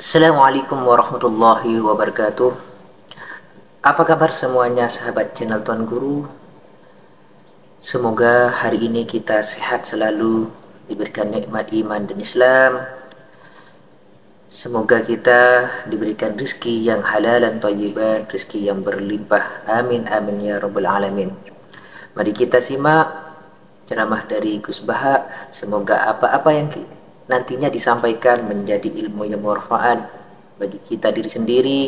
Assalamualaikum warahmatullahi wabarakatuh Apa kabar semuanya sahabat channel Tuan Guru Semoga hari ini kita sehat selalu Diberikan nikmat iman dan Islam Semoga kita diberikan rizki yang halal dan tayyiban Rizki yang berlimpah Amin amin ya rabbal alamin Mari kita simak ceramah dari Gus Bahak. Semoga apa-apa yang kita nantinya disampaikan menjadi ilmu yang bermanfaat bagi kita diri sendiri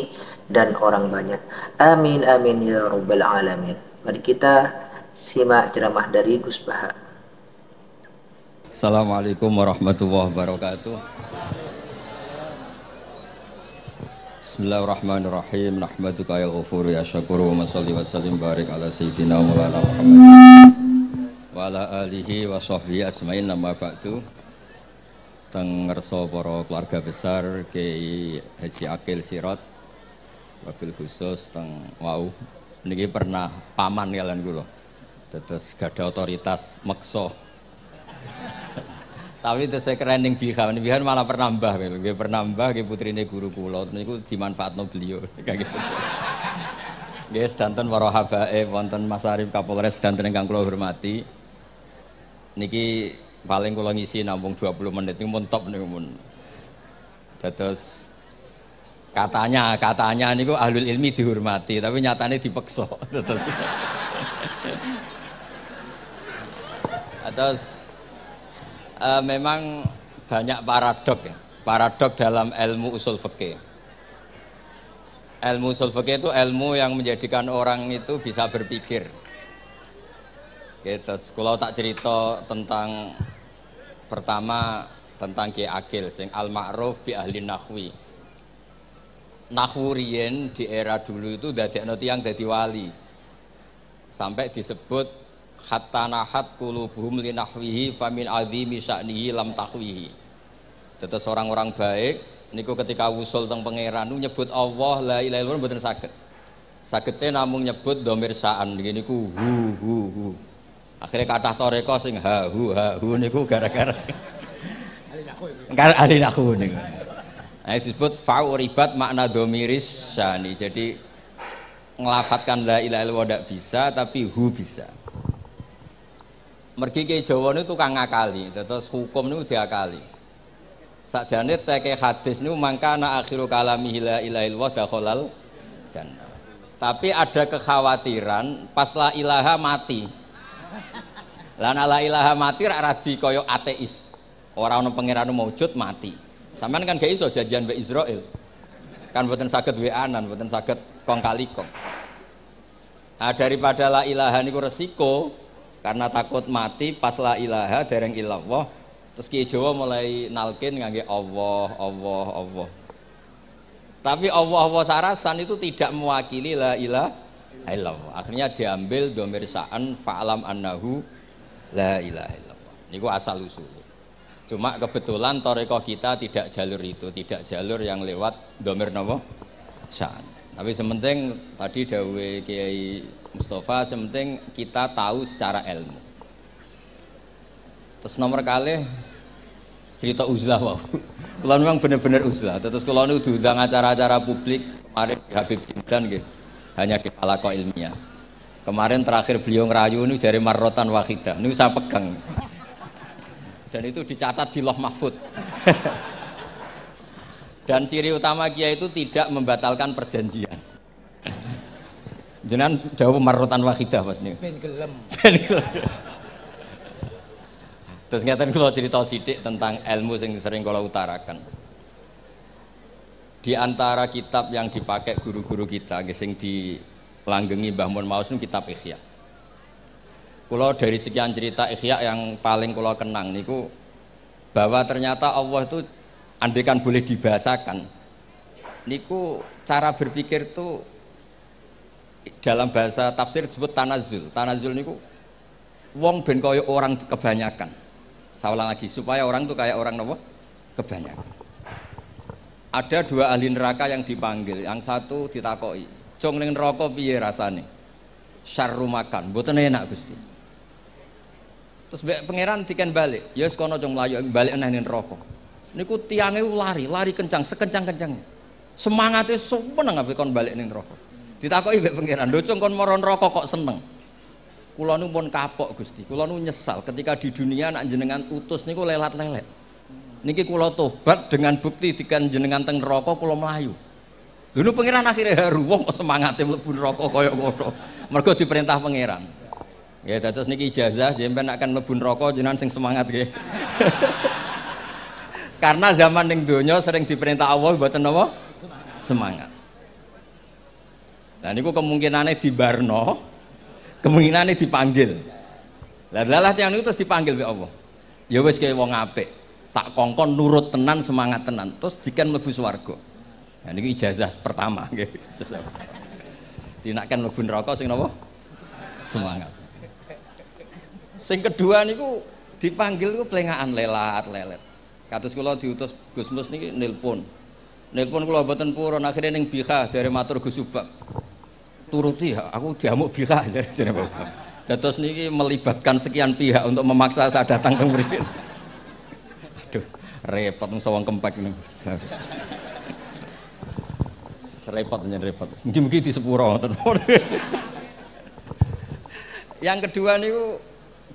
dan orang banyak. Amin amin ya rabbal alamin. Mari kita simak ceramah dari Gus Baha. Assalamualaikum warahmatullahi wabarakatuh. Bismillahirrahmanirrahim. Nahmaduka ya ghafur ya syakur wa masalli wa sallim barik ala sayyidina Muhammad wa ala alihi wa sahbihi asma'in nama ba'du. Teng ngerso para keluarga besar Kiai Haji Akil Sirot wabil khusus teng wau niki pernah paman kalian kula. tetes gada otoritas mekso. Tapi itu saya keren yang bihan, bihan malah pernah mbah, dia pernah mbah, dia putrinya guru kulo, itu dimanfaatkan beliau. Dia gitu. stanton para habae, wonten Mas Arif Kapolres, sedanten yang kula hormati. Niki paling kalau ngisi nampung 20 menit ini mentok nih mun. Terus katanya katanya kok ahlul ilmi dihormati tapi nyatanya dipeksa. Terus Terus uh, memang banyak paradok ya. Paradok dalam ilmu usul fikih. Ilmu usul fikih itu ilmu yang menjadikan orang itu bisa berpikir. Oke, terus kalau tak cerita tentang Pertama tentang Ki Akil sing al ma'ruf bi ahli nahwi. di era dulu itu ana tiyang dadi wali. Sampai disebut hatta nahat qulubuhum li nahwihi famin azimi sya'nihi lam tahwihi. Tetes orang-orang baik niku ketika usul teng pangeran nyebut Allah la ilaha illallah mboten saged. Sagete namung nyebut dhamir sa'an niku hu hu hu akhirnya kata toreko sing hahu hahu niku gara-gara gara alin aku niku nah, disebut ribat makna domiris shani jadi ngelafatkan la ilaha illallah tidak bisa tapi hu bisa mergi ke Jawa ini tukang ngakali terus hukum ini diakali sakjane teke hadis ini mangkana akhiru kalami la ilaha illallah dakhalal jannah tapi ada kekhawatiran pas la ilaha mati Lana la ilaha mati rak radi kaya ateis. Ora ana pangeran maujud mati. Sampean kan gak iso janjian be Israel. Kan boten saged weanan, boten saged kong kali kong. Nah, daripada la ilaha niku resiko karena takut mati pas la ilaha dereng ilallah terus Ki Jawa mulai nalkin ngangge Allah, Allah, Allah. Tapi Allah Allah sarasan itu tidak mewakili la ilaha illallah. Akhirnya diambil domir sa'an fa'alam annahu la ilaha illallah. gua asal usul. Cuma kebetulan toreko kita tidak jalur itu, tidak jalur yang lewat domir nopo sa'an. Tapi sementing tadi Dawe Kiai Mustafa, sementing kita tahu secara ilmu. Terus nomor kali cerita uzlah wow. Kalau memang benar-benar uzlah. Terus kalau ini udang acara-acara publik kemarin Habib Jindan gitu hanya di halako ilmiah kemarin terakhir beliau ngerayu ini dari marrotan wakida ini saya pegang dan itu dicatat di loh mahfud dan ciri utama kiai itu tidak membatalkan perjanjian jenan jauh marrotan wakida mas nih ben gelem ben gelem terus ngerti kalau cerita sidik tentang ilmu yang sering kalau utarakan di antara kitab yang dipakai guru-guru kita, yang di langgengi Mbah Mun Maus kitab Ikhya. Kalau dari sekian cerita Ikhya yang paling kalau kenang niku bahwa ternyata Allah itu andekan boleh dibahasakan niku cara berpikir itu dalam bahasa tafsir disebut tanazul. Tanazul niku wong ben kaya orang kebanyakan. Saya lagi supaya orang tuh kayak orang nopo kebanyakan ada dua ahli neraka yang dipanggil yang satu ditakoi cung ning neraka piye rasane syarru makan mboten enak Gusti terus mbek pangeran balik ya wis kono cung layu balik nang ning neraka niku tiange lari lari kencang sekencang-kencangnya semangatnya seneng ape kon balik ning neraka ditakoi mbek pangeran lho cung kon mara neraka kok seneng kula nu pun kapok Gusti kula nu nyesal ketika di dunia anak jenengan utus niku lelat-lelet niki kulo tobat dengan bukti dikan jenengan teng neraka kulo melayu Lalu pangeran akhirnya haru wong semangat yang lebih rokok kaya ngono mereka diperintah pangeran ya terus niki ijazah jemben akan lebih rokok jenengan sing semangat karena zaman yang dunia sering diperintah Allah buat napa semangat nah niku kemungkinannya dibarno kemungkinannya dipanggil lah lalah yang itu terus dipanggil oleh Allah ya wis kayak wong apik tak kongkon nurut tenan semangat tenan terus dikan mlebu swarga nah ini ijazah pertama dinakkan mlebu neraka sing napa semangat sing kedua niku dipanggil niku pelengahan lelat lelet kados kula diutus Gus Mus niki nelpon nelpon kula mboten purun akhire ning biha jare matur Gus Subak turuti aku diamuk biha jare jare Bapak dados niki melibatkan sekian pihak untuk memaksa saya datang ke mriki repot sawang kempek ini repot menjadi repot mungkin-mungkin di sepuro yang kedua nih,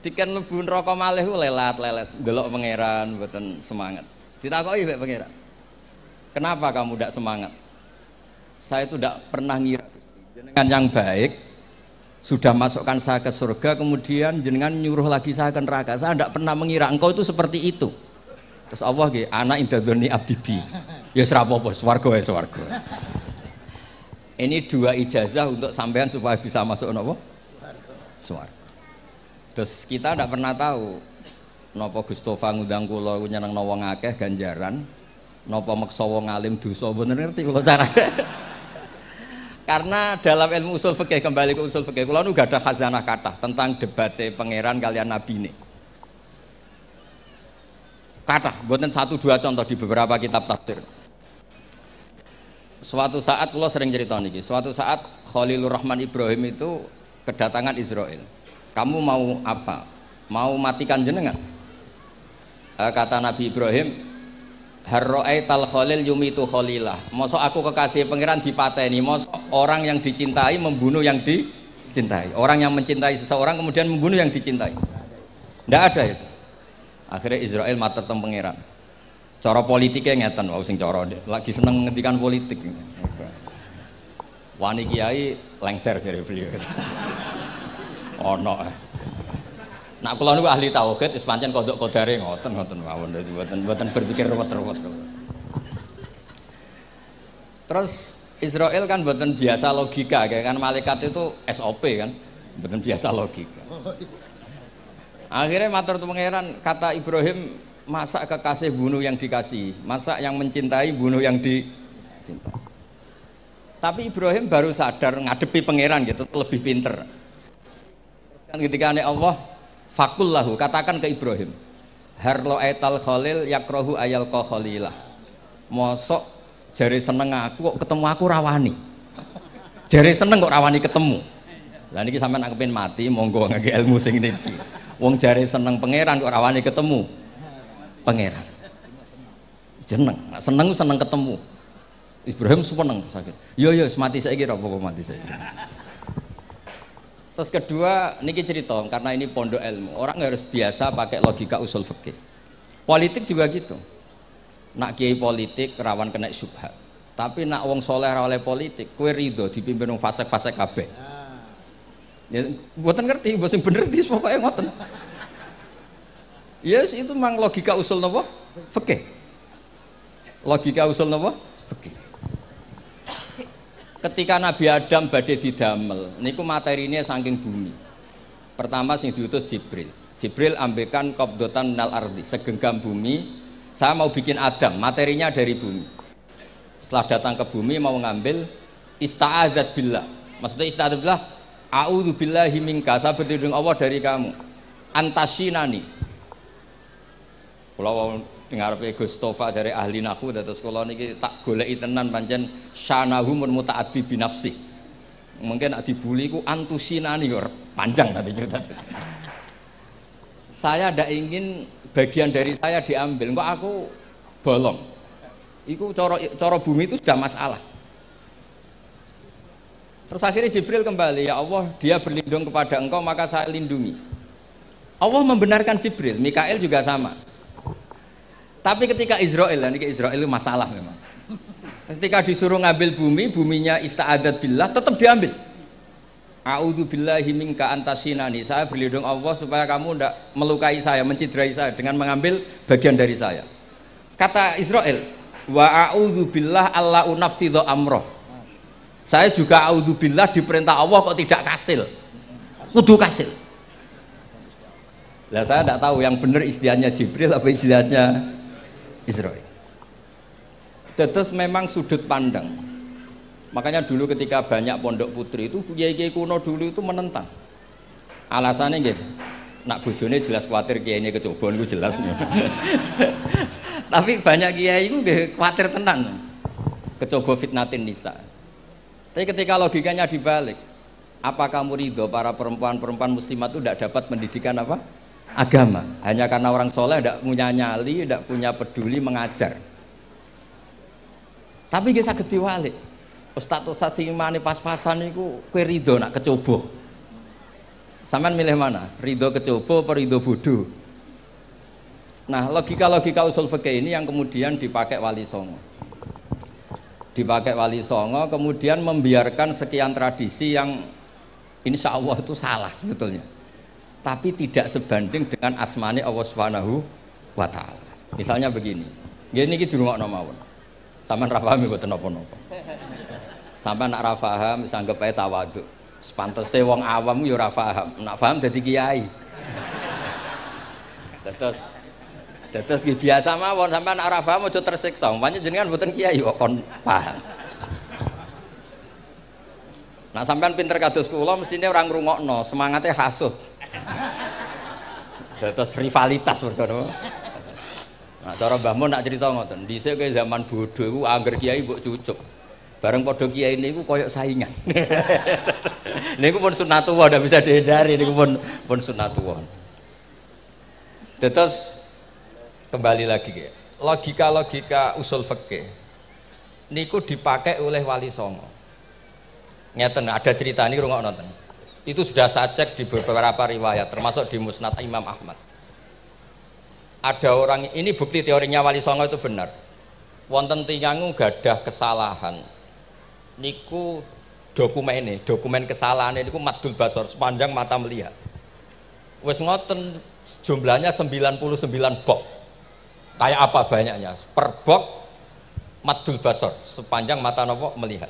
diken lebu rokok malih lelat lelet gelok pangeran buatan semangat kok ibe pangeran kenapa kamu tidak semangat saya itu tidak pernah ngira dengan yang baik sudah masukkan saya ke surga kemudian jenengan nyuruh lagi saya ke neraka saya tidak pernah mengira engkau itu seperti itu Terus Allah gitu, anak indah abdi abdibi. Ya yes, serapopo, swarga ya swarga. Ini dua ijazah untuk sampean supaya bisa masuk nopo? Swarga. Terus kita tidak pernah tahu nopo Gustofa ngundang kula nyeneng Nopo ngakeh ganjaran, nopo maksa wong alim dosa bener ngerti kula cara. Karena dalam ilmu usul fikih kembali ke usul fikih kula nu gak ada khazanah kata tentang debate pangeran kalian nabi nih. Kata, buatan satu dua contoh di beberapa kitab tafsir. Suatu saat lo sering cerita nih, suatu saat Khalilur Rahman Ibrahim itu kedatangan Israel. Kamu mau apa? Mau matikan jenengan? Eh, kata Nabi Ibrahim, Harro'ai tal khalil yumitu khalilah Mosok aku kekasih pangeran dipateni Mosok orang yang dicintai membunuh yang dicintai Orang yang mencintai seseorang kemudian membunuh yang dicintai Tidak ada itu akhirnya Israel mater teng pangeran cara politiknya ngeten wau sing cara lagi seneng ngendikan politik wani kiai lengser jadi beliau oh no Nah, niku ahli tauhid, wis pancen kodok kodare ngoten ngoten mawon, mboten buatan buatan berpikir ruwet-ruwet. Terus Israel kan buatan biasa logika, kan malaikat itu SOP kan, buatan biasa logika. Akhirnya matur pangeran kata Ibrahim, masa kekasih bunuh yang dikasih, masa yang mencintai bunuh yang dicinta. Tapi Ibrahim baru sadar ngadepi pangeran gitu lebih pinter. Kan ketika aneh Allah fakullahu katakan ke Ibrahim, harlo etal khalil yakrohu ayal khalilah. Mosok jari seneng aku kok ketemu aku rawani. Jari seneng kok rawani ketemu. Lah ini sampean nak kepin mati monggo ngake ilmu sing niki wong jari seneng pangeran kok rawani ketemu pangeran jeneng seneng seneng ketemu Ibrahim seneng terus akhir yo yo mati saya kira pokok mati saya terus kedua niki cerita karena ini pondok ilmu orang harus biasa pakai logika usul fikih politik juga gitu nak kiai politik rawan kena subhat tapi nak wong soleh oleh politik kue ridho dipimpin wong fasek fasek kabeh Ya, buatan ngerti, bos yang bener di pokoknya ngoten. Yes, itu mang logika usul nopo oke. Logika usul nopo oke. Ketika Nabi Adam badai didamel, niku materi ini saking bumi. Pertama sing diutus Jibril. Jibril ambilkan kopdotan nal ardi, segenggam bumi. Saya mau bikin Adam, materinya dari bumi setelah datang ke bumi mau ngambil ista'adat bila, maksudnya ista'adat billah A'udhu billahi minka, saya berlindung Allah dari kamu. Antasinani. Kula dengar ngarepe Gustafa dari ahli naku Dari sekolah ini tak boleh tenan pancen syanahu mun mutaaddi binafsi. Mungkin nak dibully ku antusinani panjang nanti cerita. saya tidak ingin bagian dari saya diambil, kok aku bolong. Iku coro, coro bumi itu sudah masalah. Terus akhirnya Jibril kembali, ya Allah, dia berlindung kepada engkau maka saya lindungi. Allah membenarkan Jibril, mikael juga sama. Tapi ketika Israel, ini Israel itu masalah memang. Ketika disuruh ngambil bumi, buminya ista'adat billah, tetap diambil. A'udhu billahi minka antasinani. Saya berlindung Allah supaya kamu tidak melukai saya, mencidrai saya dengan mengambil bagian dari saya. Kata Israel, wa a'udzu billah alla unaffidha amroh saya juga audzubillah diperintah Allah kok tidak kasil kudu kasil lah saya tidak tahu yang benar istilahnya Jibril apa istilahnya Israel Tetes memang sudut pandang makanya dulu ketika banyak pondok putri itu kiai-kiai kuno dulu itu menentang alasannya gitu nak bujone jelas khawatir kiai ini kecobon gue jelas tapi banyak kiai gue khawatir tenang, kecoba fitnatin nisa tapi ketika logikanya dibalik, apa kamu ridho para perempuan-perempuan muslimat itu tidak dapat pendidikan apa? Agama. Hanya karena orang soleh tidak punya nyali, tidak punya peduli mengajar. Tapi kisah wali Ustadz-ustadz sing imani pas-pasan itu kue ridho nak kecoba. Sampai milih mana? Ridho kecoba atau ridho bodoh? Nah, logika-logika usul fikih ini yang kemudian dipakai wali songo dipakai wali songo kemudian membiarkan sekian tradisi yang insya Allah itu salah sebetulnya tapi tidak sebanding dengan asmani Allah subhanahu wa ta'ala misalnya begini ini kita dulu ngomong mawon sama rafahami ya, buat nopo-nopo sama nak rafaham sanggup aja tawaduk sepantasnya wong awam yo ya Rafaham, nak faham jadi kiai terus Terus biasa mawon sampean ora paham aja tersiksa. umpamanya jenengan mboten kiai kok kon paham. Nah sampean pinter kados kula mestine ora ngrungokno, semangate hasut. Terus rivalitas mergo. Nah cara Mbah Mun nak cerita ngoten, dhisik ke zaman bodho iku angger kiai mbok cucuk. Bareng padha kiai niku koyok saingan. niku pun sunatullah ndak bisa dihindari niku pun pun sunatullah. Terus kembali lagi logika-logika usul fikih niku dipakai oleh wali songo ngeten ada cerita ini rungok nonton itu sudah saya cek di beberapa riwayat termasuk di musnad Imam Ahmad ada orang ini bukti teorinya wali songo itu benar wonten tinggangu gadah kesalahan niku dokumen ini dokumen kesalahan ini ku madul basor sepanjang mata melihat wes ngoten jumlahnya 99 box Kayak apa banyaknya? Perbok madul basor, sepanjang mata nopo melihat.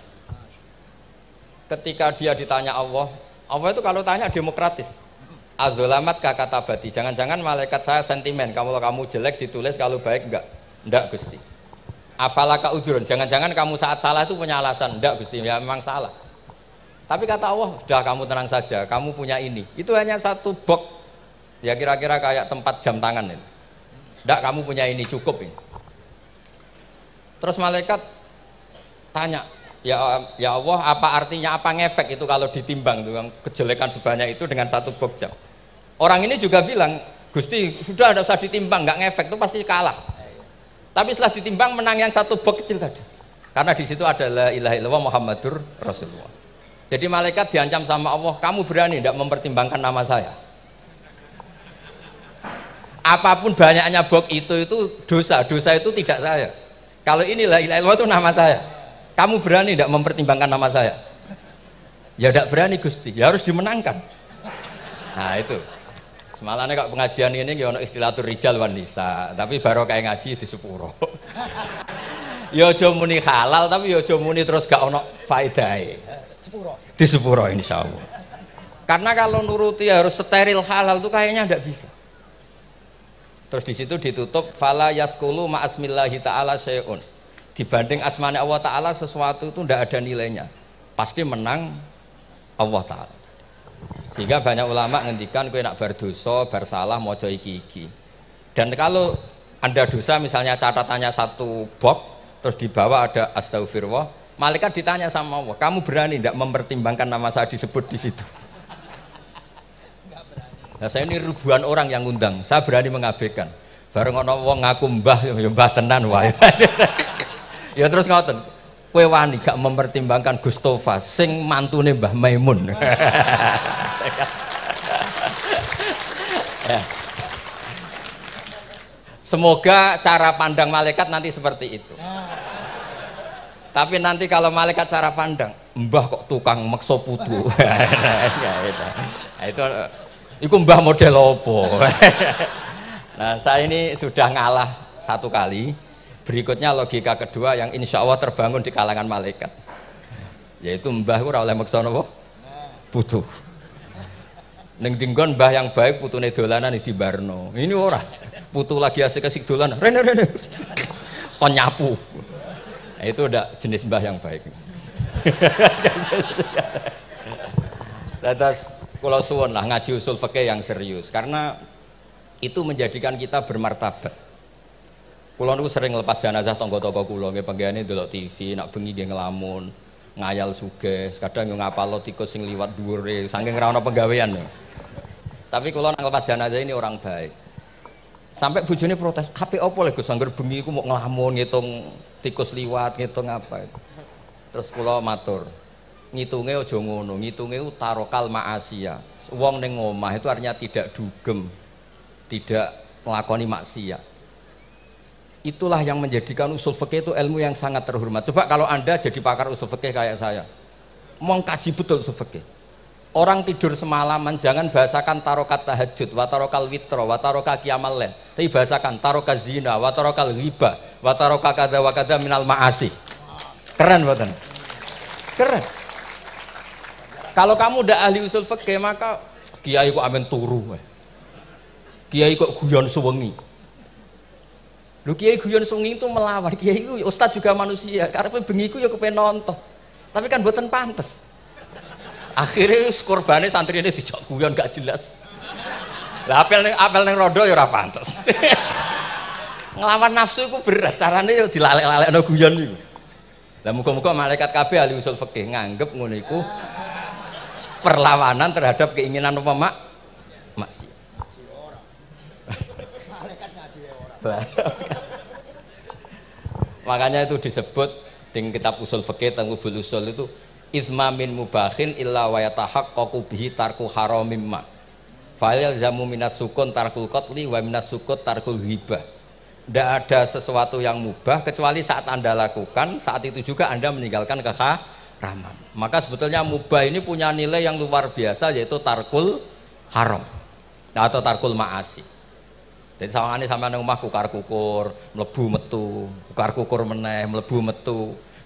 Ketika dia ditanya Allah, Allah itu kalau tanya demokratis. Azulamat kata bati. Jangan-jangan malaikat saya sentimen. Kamu kamu jelek ditulis kalau baik enggak. Enggak Gusti. Afalaka udurun. Jangan-jangan kamu saat salah itu punya alasan. Enggak Gusti. Ya memang salah. Tapi kata Allah, sudah kamu tenang saja. Kamu punya ini. Itu hanya satu box. Ya kira-kira kayak tempat jam tangan ini. Tidak kamu punya ini cukup ini. Terus malaikat tanya, ya ya Allah apa artinya apa ngefek itu kalau ditimbang tuh kejelekan sebanyak itu dengan satu bob jam. Orang ini juga bilang, Gusti sudah ada usah ditimbang, nggak ngefek itu pasti kalah. Tapi setelah ditimbang menang yang satu bok kecil tadi. Karena di situ adalah ilahi allah Muhammadur Rasulullah. Jadi malaikat diancam sama Allah, kamu berani tidak mempertimbangkan nama saya? apapun banyaknya bok itu itu dosa dosa itu tidak saya kalau inilah ilah itu nama saya kamu berani tidak mempertimbangkan nama saya ya tidak berani Gusti ya harus dimenangkan nah itu semalanya kok pengajian ini ya istilah istilah rijal wanisa tapi baru kayak ngaji di sepuro ya jomuni halal tapi ya jomuni terus gak ono faidai sepuro di sepuro insya Allah karena kalau nuruti harus steril halal itu kayaknya tidak bisa Terus di situ ditutup fala yaskulu ma'asmillahi ta'ala syai'un. Dibanding asmane Allah taala sesuatu itu tidak ada nilainya. Pasti menang Allah taala. Sehingga banyak ulama ngendikan kowe nak berdosa, bersalah maca iki-iki. Dan kalau Anda dosa misalnya catatannya satu bob terus di bawah ada astagfirullah, malaikat ditanya sama Allah, "Kamu berani tidak mempertimbangkan nama saya disebut di situ?" Nah saya ini ribuan orang yang ngundang, saya berani mengabaikan. Bareng ngono wong ngaku mbah, ya, ya mbah tenan wae. ya terus ngoten. Kowe wani gak mempertimbangkan Gustofa sing mantune Mbah Maimun. Ya. Semoga cara pandang malaikat nanti seperti itu. Tapi nanti kalau malaikat cara pandang, Mbah kok tukang makso putu. Ya, itu nah, Iku mbah model opo. nah, saya ini sudah ngalah satu kali. Berikutnya logika kedua yang insya Allah terbangun di kalangan malaikat. Yaitu mbah ora oleh maksa napa? Butuh. Neng dinggon mbah yang baik putune dolanan di Barno. Ini ora. Putu lagi asik-asik dolan. Rene rene. Kon nyapu. Nah, itu udah jenis mbah yang baik. Lantas nah, kalau suwon lah ngaji usul fikih yang serius karena itu menjadikan kita bermartabat kulo aku sering lepas jenazah tonggo-tonggo kulo nggih penggene delok TV nak bengi nggih ngelamun ngayal suge kadang yo lo tikus sing liwat dhuwure saking ra ono penggawean tapi kalau nang lepas jenazah ini orang baik sampai bujone protes HP opo lagi Gus anggar bengi ku mau ngelamun ngitung tikus liwat ngitung apa terus kulo matur ngitunge aja ngono ngitunge tarokal ma'asiyah wong ning omah itu artinya tidak dugem tidak melakoni maksiat itulah yang menjadikan usul fikih itu ilmu yang sangat terhormat coba kalau anda jadi pakar usul fikih kayak saya mengkaji betul usul fikih orang tidur semalaman jangan bahasakan tarokat tahajud watarokal witro wataroka kiamal leh tapi bahasakan taroka zina watarokal riba wataroka kada wakada minal ma'asi keren buatan keren kalau kamu udah ahli usul fikih maka kiai kok amin turu. Eh. Kiai kok guyon suwengi. Lu kiai guyon suwengi itu melawan. Kiai itu ustaz juga manusia. Karena bengiku ya kepengen nonton. Tapi kan buatan pantas. Akhirnya skorbannya santri ini dijak guyon gak jelas. Lah apel neng apel neng rodo ya rapantas, Ngelawan nafsu itu berat, caranya ya dilalek-lalekno guyon itu dan muka muka malaikat kabeh ahli usul fikih nganggep ngono perlawanan terhadap keinginan pemak masih. Makanya itu disebut di kitab usul fikih tentang usul usul itu ismamin mubahin illa wa koku bihi tarku ma Fa'il zamu minas sukun tarkul kotli wa minas sukut tarkul hibah. Tidak ada sesuatu yang mubah kecuali saat Anda lakukan, saat itu juga Anda meninggalkan kekah Rahman. Maka sebetulnya mubah ini punya nilai yang luar biasa yaitu tarkul haram nah, atau tarkul maasi. Jadi sama ini sama nang rumah kukar kukur, melebu metu, kukar kukur meneh, melebu metu,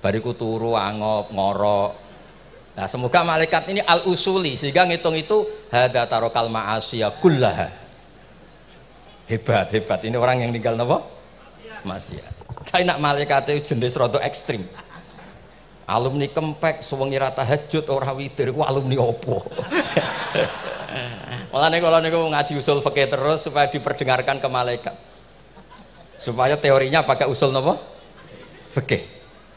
bariku turu angop ngorok. Nah semoga malaikat ini al usuli sehingga ngitung itu hada tarokal maasi ya kullah. Hebat hebat ini orang yang tinggal nopo? Masih ya. Tapi nak malaikat itu jenis roto ekstrim alumni kempek suwengi rata hajut ora witir ku alumni opo malah nih kalau nih ngaji usul fakih terus supaya diperdengarkan ke malaikat supaya teorinya pakai usul nopo fakih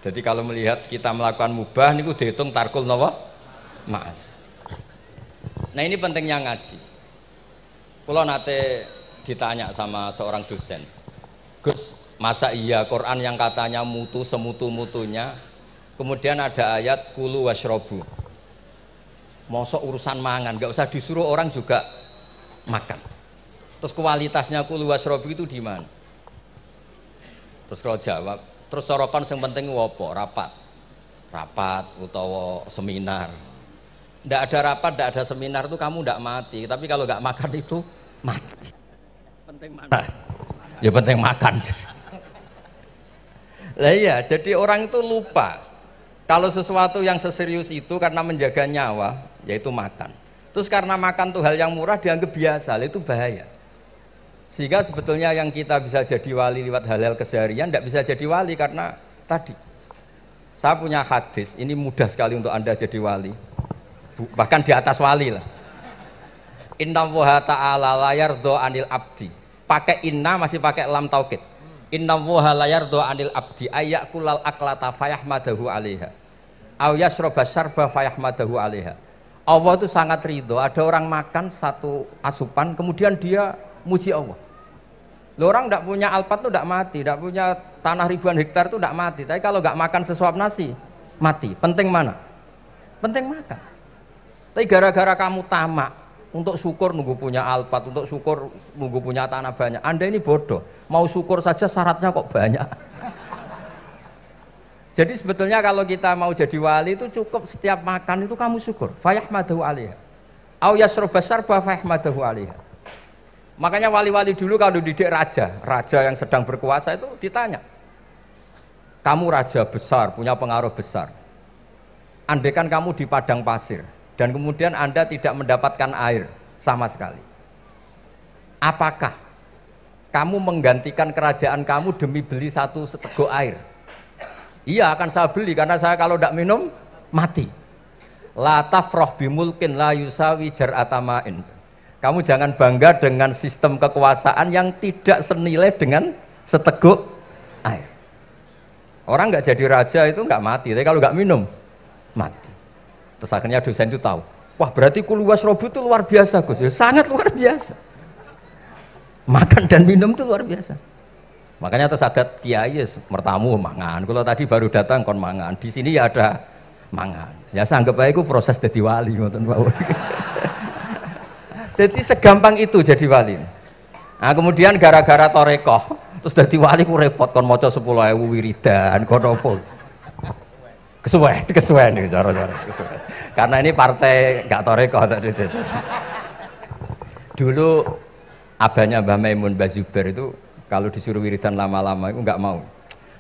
jadi kalau melihat kita melakukan mubah niku dihitung tarkul nopo maas nah ini pentingnya ngaji kalau nate ditanya sama seorang dosen Gus masa iya Quran yang katanya mutu semutu mutunya Kemudian ada ayat kulu wasrobu. Mosok urusan mangan, nggak usah disuruh orang juga makan. Terus kualitasnya kulu wasrobu itu di mana? Terus kalau jawab, terus sorokan yang penting wopo rapat, rapat utawa seminar. Tidak ada rapat, tidak ada seminar itu kamu tidak mati. Tapi kalau nggak makan itu mati. Penting mana? Ya penting makan. Lah iya, jadi orang itu lupa kalau sesuatu yang seserius itu karena menjaga nyawa, yaitu makan. Terus karena makan tuh hal yang murah dianggap biasa, itu bahaya. Sehingga sebetulnya yang kita bisa jadi wali lewat halal keseharian tidak bisa jadi wali karena tadi. Saya punya hadis, ini mudah sekali untuk Anda jadi wali. Bahkan di atas wali lah. Inna ta'ala layar do anil abdi. Pakai inna masih pakai lam taukit Innamuha layar doa anil abdi ayak kulal aklata fayah madahu alaiha. Aw yasroba syarba fayah madahu alaiha. Allah itu sangat ridho. Ada orang makan satu asupan, kemudian dia muji Allah. Loh, orang tidak punya alpat itu tidak mati, tidak punya tanah ribuan hektar itu tidak mati. Tapi kalau nggak makan sesuap nasi, mati. Penting mana? Penting makan. Tapi gara-gara kamu tamak, untuk syukur nunggu punya alpat, untuk syukur nunggu punya tanah banyak. Anda ini bodoh. Mau syukur saja syaratnya kok banyak. Jadi sebetulnya kalau kita mau jadi wali itu cukup setiap makan itu kamu syukur. Fayahmadahu aliyah. Au yasrobasar sarba fayahmadahu aliyah. Makanya wali-wali dulu kalau didik raja, raja yang sedang berkuasa itu ditanya. Kamu raja besar, punya pengaruh besar. Andaikan kamu di padang pasir, dan kemudian Anda tidak mendapatkan air sama sekali. Apakah kamu menggantikan kerajaan kamu demi beli satu seteguk air? Iya akan saya beli karena saya kalau tidak minum mati. Latafroh bimulkin la yusawi jar'atamain. Kamu jangan bangga dengan sistem kekuasaan yang tidak senilai dengan seteguk air. Orang nggak jadi raja itu nggak mati, tapi kalau nggak minum mati. Terus akhirnya dosen itu tahu, wah berarti kuluas robu itu luar biasa Gus, ya, sangat luar biasa. Makan dan minum itu luar biasa. Makanya terus ada kiai ya, mertamu mangan. Kalau tadi baru datang kon mangan, di sini ya ada mangan. Ya sanggup aja proses jadi wali ngoten bawa, jadi segampang itu jadi wali. Nah, kemudian gara-gara torekoh terus jadi wali ku repot kon maca 10.000 wiridan kon opo. Kesuwen, kesuwen cara-cara kesuwen karena ini partai gak toreko tadi dulu abahnya Mbah Maimun Mbah Zubair itu kalau disuruh wiridan lama-lama itu nggak mau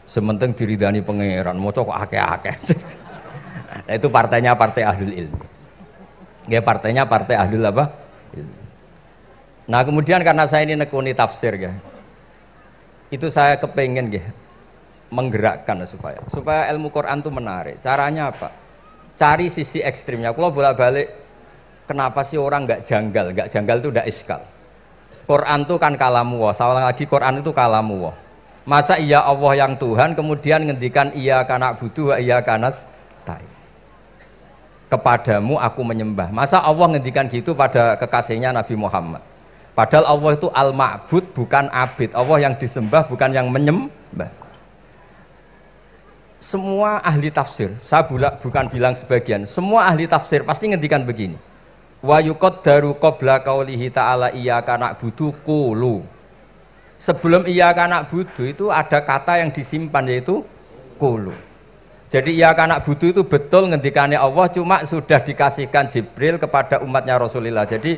sementing diridani pangeran mau cokok ake-ake. nah, itu partainya partai ahlul ilmi ya partainya partai ahlul apa nah kemudian karena saya ini nekuni tafsir ya itu saya kepengen ya menggerakkan supaya supaya ilmu Quran itu menarik caranya apa cari sisi ekstrimnya. Kalau bolak-balik, kenapa sih orang nggak janggal? Nggak janggal itu udah iskal. Quran itu kan kalamu, salah lagi Quran itu kalamu. Masa iya Allah yang Tuhan kemudian ngendikan iya kanak butuh, iya kanas tai. Kepadamu aku menyembah. Masa Allah ngendikan gitu pada kekasihnya Nabi Muhammad. Padahal Allah itu al-ma'bud bukan abid. Allah yang disembah bukan yang menyembah semua ahli tafsir, saya bula, bukan bilang sebagian, semua ahli tafsir pasti ngendikan begini. Wa daru qabla qaulihi ta'ala kanak budu kulu. Sebelum iya kanak budu itu ada kata yang disimpan yaitu kulu. Jadi iya kanak budu itu betul ngendikannya Allah cuma sudah dikasihkan Jibril kepada umatnya Rasulullah. Jadi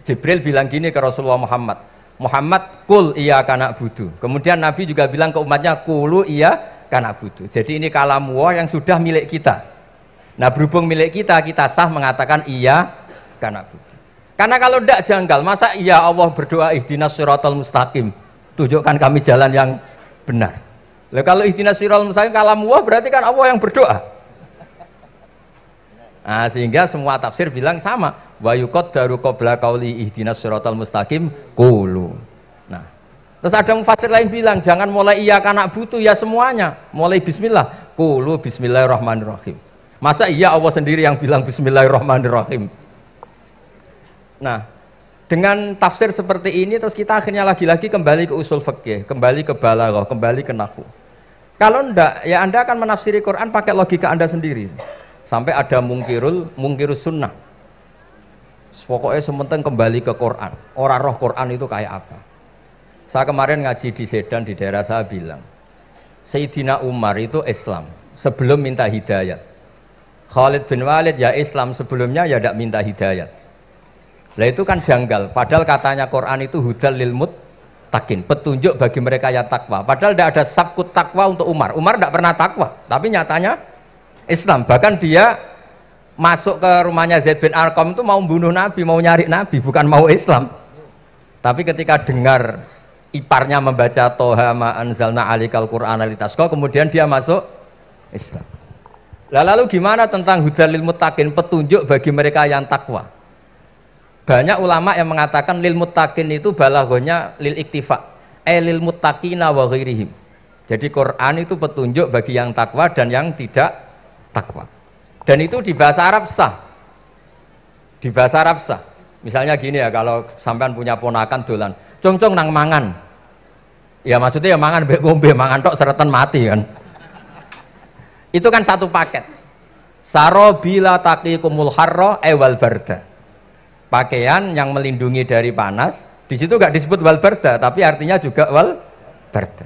Jibril bilang gini ke Rasulullah Muhammad, Muhammad kul iya kanak budu. Kemudian Nabi juga bilang ke umatnya kulu iya karena butuh. Jadi ini wah yang sudah milik kita. Nah berhubung milik kita, kita sah mengatakan iya karena butuh. Karena kalau tidak janggal, masa iya Allah berdoa ihdinas suratul mustaqim. Tunjukkan kami jalan yang benar. Lalu kalau ihdinas suratul mustaqim wah berarti kan Allah yang berdoa. Nah, sehingga semua tafsir bilang sama. Wa daru qabla qauli ihdinas suratul mustaqim kulu. Terus ada mufasir lain bilang, jangan mulai iya karena butuh ya semuanya. Mulai bismillah. Kulu bismillahirrahmanirrahim. Masa iya Allah sendiri yang bilang bismillahirrahmanirrahim. Nah, dengan tafsir seperti ini terus kita akhirnya lagi-lagi kembali ke usul fikih, kembali ke balaghah, kembali ke nahwu. Kalau ndak ya Anda akan menafsiri Quran pakai logika Anda sendiri. Sampai ada mungkirul, mungkirus sunnah. Pokoknya sementing kembali ke Quran. Orang roh Quran itu kayak apa? Saya kemarin ngaji di Sedan di daerah saya bilang, Sayyidina Umar itu Islam sebelum minta hidayat. Khalid bin Walid ya Islam sebelumnya ya tidak minta hidayat. Lah itu kan janggal. Padahal katanya Quran itu hudal lil takin petunjuk bagi mereka yang takwa. Padahal tidak ada sabkut takwa untuk Umar. Umar tidak pernah takwa, tapi nyatanya Islam. Bahkan dia masuk ke rumahnya Zaid bin Arkom itu mau bunuh Nabi, mau nyari Nabi, bukan mau Islam. Tapi ketika dengar iparnya membaca Toha ma anzalna alikal Quran alitasko kemudian dia masuk Islam lalu gimana tentang hudalil mutakin petunjuk bagi mereka yang takwa banyak ulama yang mengatakan lil mutakin itu balahonya lil iktifa eh lil mutakina wa ghirihim jadi Quran itu petunjuk bagi yang takwa dan yang tidak takwa dan itu di bahasa Arab sah di bahasa Arab sah misalnya gini ya kalau sampean punya ponakan dolan congcong nang mangan Ya maksudnya ya mangan mbek ngombe, mangan tok seretan mati kan. Itu kan satu paket. Saro bila taki kumul harro ewal eh, barda. Pakaian yang melindungi dari panas, di situ gak disebut wal barda, tapi artinya juga wal barda.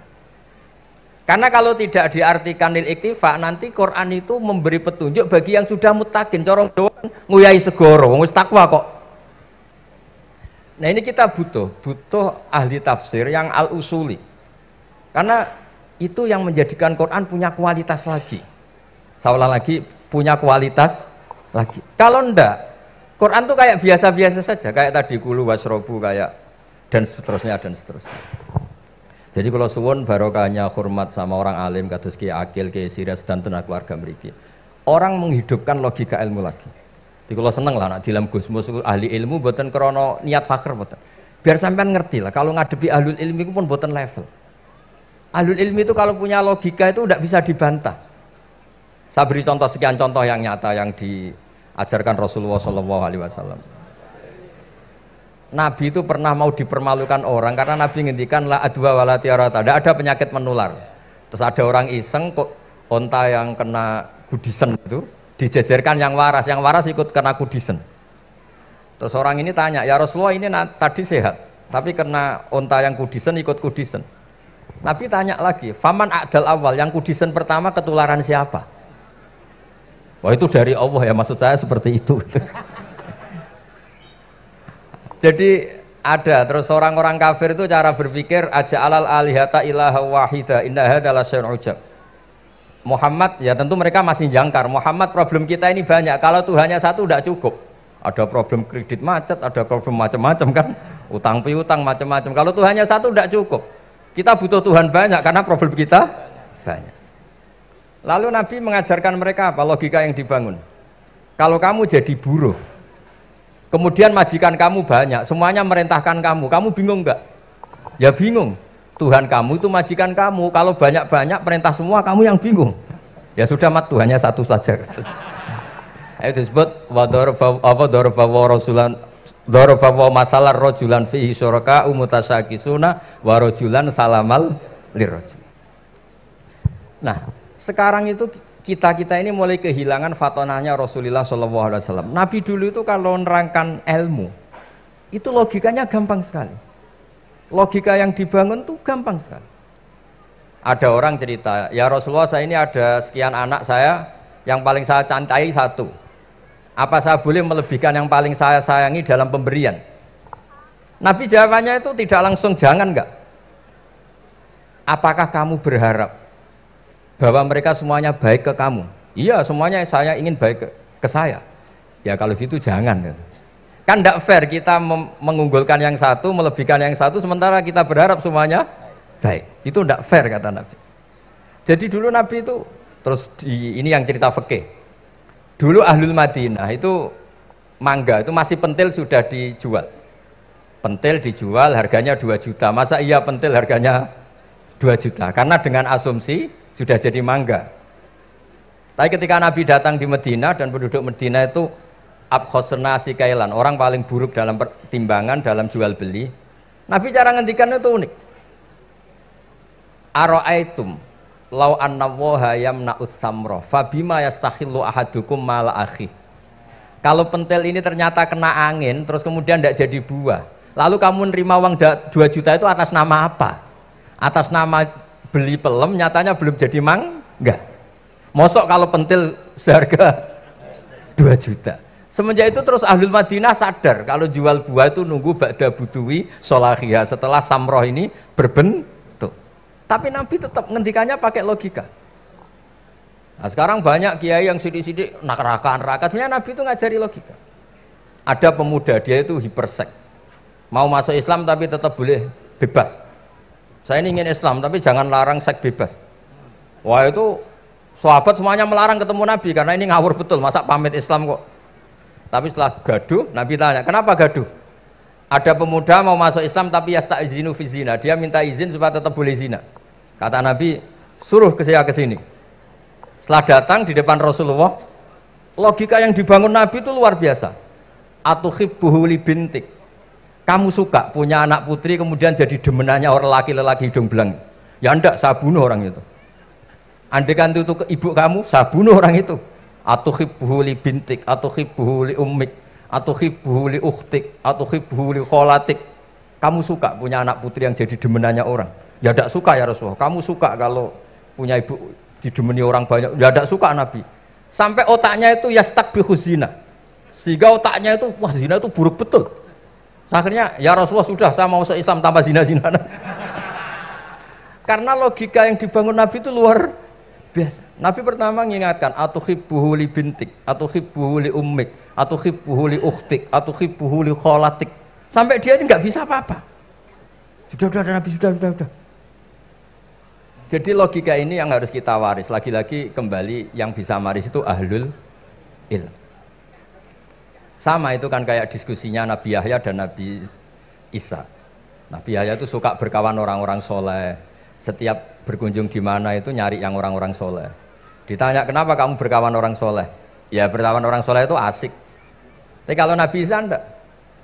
Karena kalau tidak diartikan lil iktifa, nanti Quran itu memberi petunjuk bagi yang sudah mutakin. Corong doang nguyai segoro, ngus takwa kok. Nah ini kita butuh, butuh ahli tafsir yang al usuli. Karena itu yang menjadikan Quran punya kualitas lagi. Seolah lagi punya kualitas lagi. Kalau ndak, Quran tuh kayak biasa-biasa saja, kayak tadi kulu wasrobu kayak dan seterusnya dan seterusnya. Jadi kalau suwon barokahnya hormat sama orang alim kados Ki Akil, Ki Siras dan tenaga keluarga meriki. Orang menghidupkan logika ilmu lagi. Jadi kalau seneng lah anak dalam Gusmus ahli ilmu buatan krono niat fakir buatan. Biar sampean ngerti lah kalau ngadepi ahli ilmu pun buatan level. Alul ilmi itu kalau punya logika itu tidak bisa dibantah. Saya beri contoh sekian contoh yang nyata yang diajarkan Rasulullah Shallallahu Alaihi Wasallam. Nabi itu pernah mau dipermalukan orang karena Nabi ngendikan la adwa wala tidak ada penyakit menular. Terus ada orang iseng kok onta yang kena gudisen itu dijejerkan yang waras, yang waras ikut kena gudisen. Terus orang ini tanya, ya Rasulullah ini tadi sehat, tapi kena onta yang kudisen ikut kudisen. Nabi tanya lagi, faman akdal awal yang kudisen pertama ketularan siapa? Wah itu dari Allah ya maksud saya seperti itu. Jadi ada terus orang-orang kafir itu cara berpikir aja alal alihata ilaha wahida inna adalah ujab. Muhammad ya tentu mereka masih jangkar Muhammad problem kita ini banyak kalau Tuhannya satu tidak cukup ada problem kredit macet ada problem macam-macam kan utang piutang macam-macam kalau Tuhannya satu tidak cukup kita butuh Tuhan banyak karena problem kita banyak. Lalu Nabi mengajarkan mereka apa logika yang dibangun. Kalau kamu jadi buruh, kemudian majikan kamu banyak, semuanya merintahkan kamu, kamu bingung nggak? Ya bingung. Tuhan kamu itu majikan kamu, kalau banyak-banyak perintah semua kamu yang bingung. Ya sudah mat Tuhannya satu saja. Itu disebut apa Dorobah wa masalah rojulan fihi syuraka sunnah wa rojulan salamal lirojul. Nah, sekarang itu kita-kita ini mulai kehilangan fatonahnya Rasulullah SAW. Nabi dulu itu kalau nerangkan ilmu itu logikanya gampang sekali. Logika yang dibangun itu gampang sekali. Ada orang cerita, ya Rasulullah saya ini ada sekian anak saya, yang paling saya cantai satu apa saya boleh melebihkan yang paling saya sayangi dalam pemberian? Nabi jawabannya itu tidak langsung jangan enggak. Apakah kamu berharap bahwa mereka semuanya baik ke kamu? Iya, semuanya saya ingin baik ke, ke saya. Ya kalau gitu jangan. Gitu. Kan tidak fair kita mengunggulkan yang satu, melebihkan yang satu, sementara kita berharap semuanya baik. Itu tidak fair kata Nabi. Jadi dulu Nabi itu terus di, ini yang cerita fakih Dulu Ahlul Madinah itu mangga itu masih pentil sudah dijual. Pentil dijual harganya 2 juta. Masa iya pentil harganya 2 juta? Karena dengan asumsi sudah jadi mangga. Tapi ketika Nabi datang di Madinah dan penduduk Madinah itu abkhosna sikailan, orang paling buruk dalam pertimbangan, dalam jual beli. Nabi cara ngendikan itu unik. Aro'aitum, lau woha yamna utsamra fabima yastakhillu ahadukum mala akhi kalau pentil ini ternyata kena angin terus kemudian tidak jadi buah lalu kamu nerima uang 2 juta itu atas nama apa atas nama beli pelem nyatanya belum jadi mang enggak mosok kalau pentil seharga 2 juta Semenjak itu terus Ahlul Madinah sadar kalau jual buah itu nunggu bakda butuhi solahiyah setelah samroh ini berbentuk tapi Nabi tetap ngendikannya pakai logika. Nah, sekarang banyak kiai yang sidik-sidik nakrakan rakatnya Nabi itu ngajari logika. Ada pemuda dia itu hipersek. Mau masuk Islam tapi tetap boleh bebas. Saya ini ingin Islam tapi jangan larang seks bebas. Wah itu sahabat semuanya melarang ketemu Nabi karena ini ngawur betul. Masa pamit Islam kok? Tapi setelah gaduh, Nabi tanya, kenapa gaduh? Ada pemuda mau masuk Islam tapi ya tak izinu fizina. Dia minta izin supaya tetap boleh zina. Kata Nabi, suruh ke saya ke sini. Setelah datang di depan Rasulullah, logika yang dibangun Nabi itu luar biasa. Atuhib buhuli bintik. Kamu suka punya anak putri kemudian jadi demenanya orang laki-lelaki hidung belang. Ya ndak, saya bunuh orang itu. andekan itu ke ibu kamu, saya bunuh orang itu. Atuhib buhuli bintik, atuhib buhuli umik, atuhib buhuli uhtik, atuhib buhuli kholatik. Kamu suka punya anak putri yang jadi demenanya orang Ya tidak suka ya Rasulullah. Kamu suka kalau punya ibu didemeni orang banyak. Ya tidak suka Nabi. Sampai otaknya itu ya stuck di zina. Sehingga otaknya itu, wah zina itu buruk betul. Akhirnya, ya Rasulullah sudah, saya mau se-Islam tanpa zina-zina. Karena logika yang dibangun Nabi itu luar biasa. Nabi pertama mengingatkan, atau khibbuhu li bintik, atau khibbuhu li ummik, atau khibbuhu li ukhtik, atau khibbuhu li kholatik. Sampai dia ini nggak bisa apa-apa. Sudah, sudah, Nabi, sudah, sudah, sudah. Jadi logika ini yang harus kita waris. Lagi-lagi kembali yang bisa waris itu ahlul ilm. Sama itu kan kayak diskusinya Nabi Yahya dan Nabi Isa. Nabi Yahya itu suka berkawan orang-orang soleh. Setiap berkunjung di mana itu nyari yang orang-orang soleh. Ditanya kenapa kamu berkawan orang soleh? Ya berkawan orang soleh itu asik. Tapi kalau Nabi Isa enggak.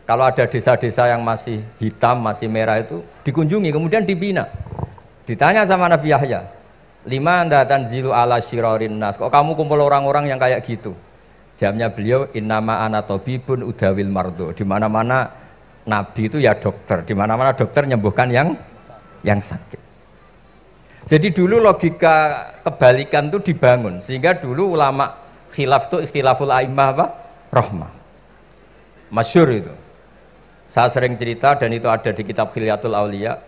Kalau ada desa-desa yang masih hitam, masih merah itu dikunjungi, kemudian dibina. Ditanya sama Nabi Yahya, lima anda zilu ala shirorin nas. Kok kamu kumpul orang-orang yang kayak gitu? Jamnya beliau innama anatobi pun udawil mardo. Di mana-mana nabi itu ya dokter. Di mana-mana dokter menyembuhkan yang yang sakit. Jadi dulu logika kebalikan itu dibangun sehingga dulu ulama khilaf itu ikhtilaful aimah apa? rahmah. Masyur itu. Saya sering cerita dan itu ada di kitab Khilyatul Aulia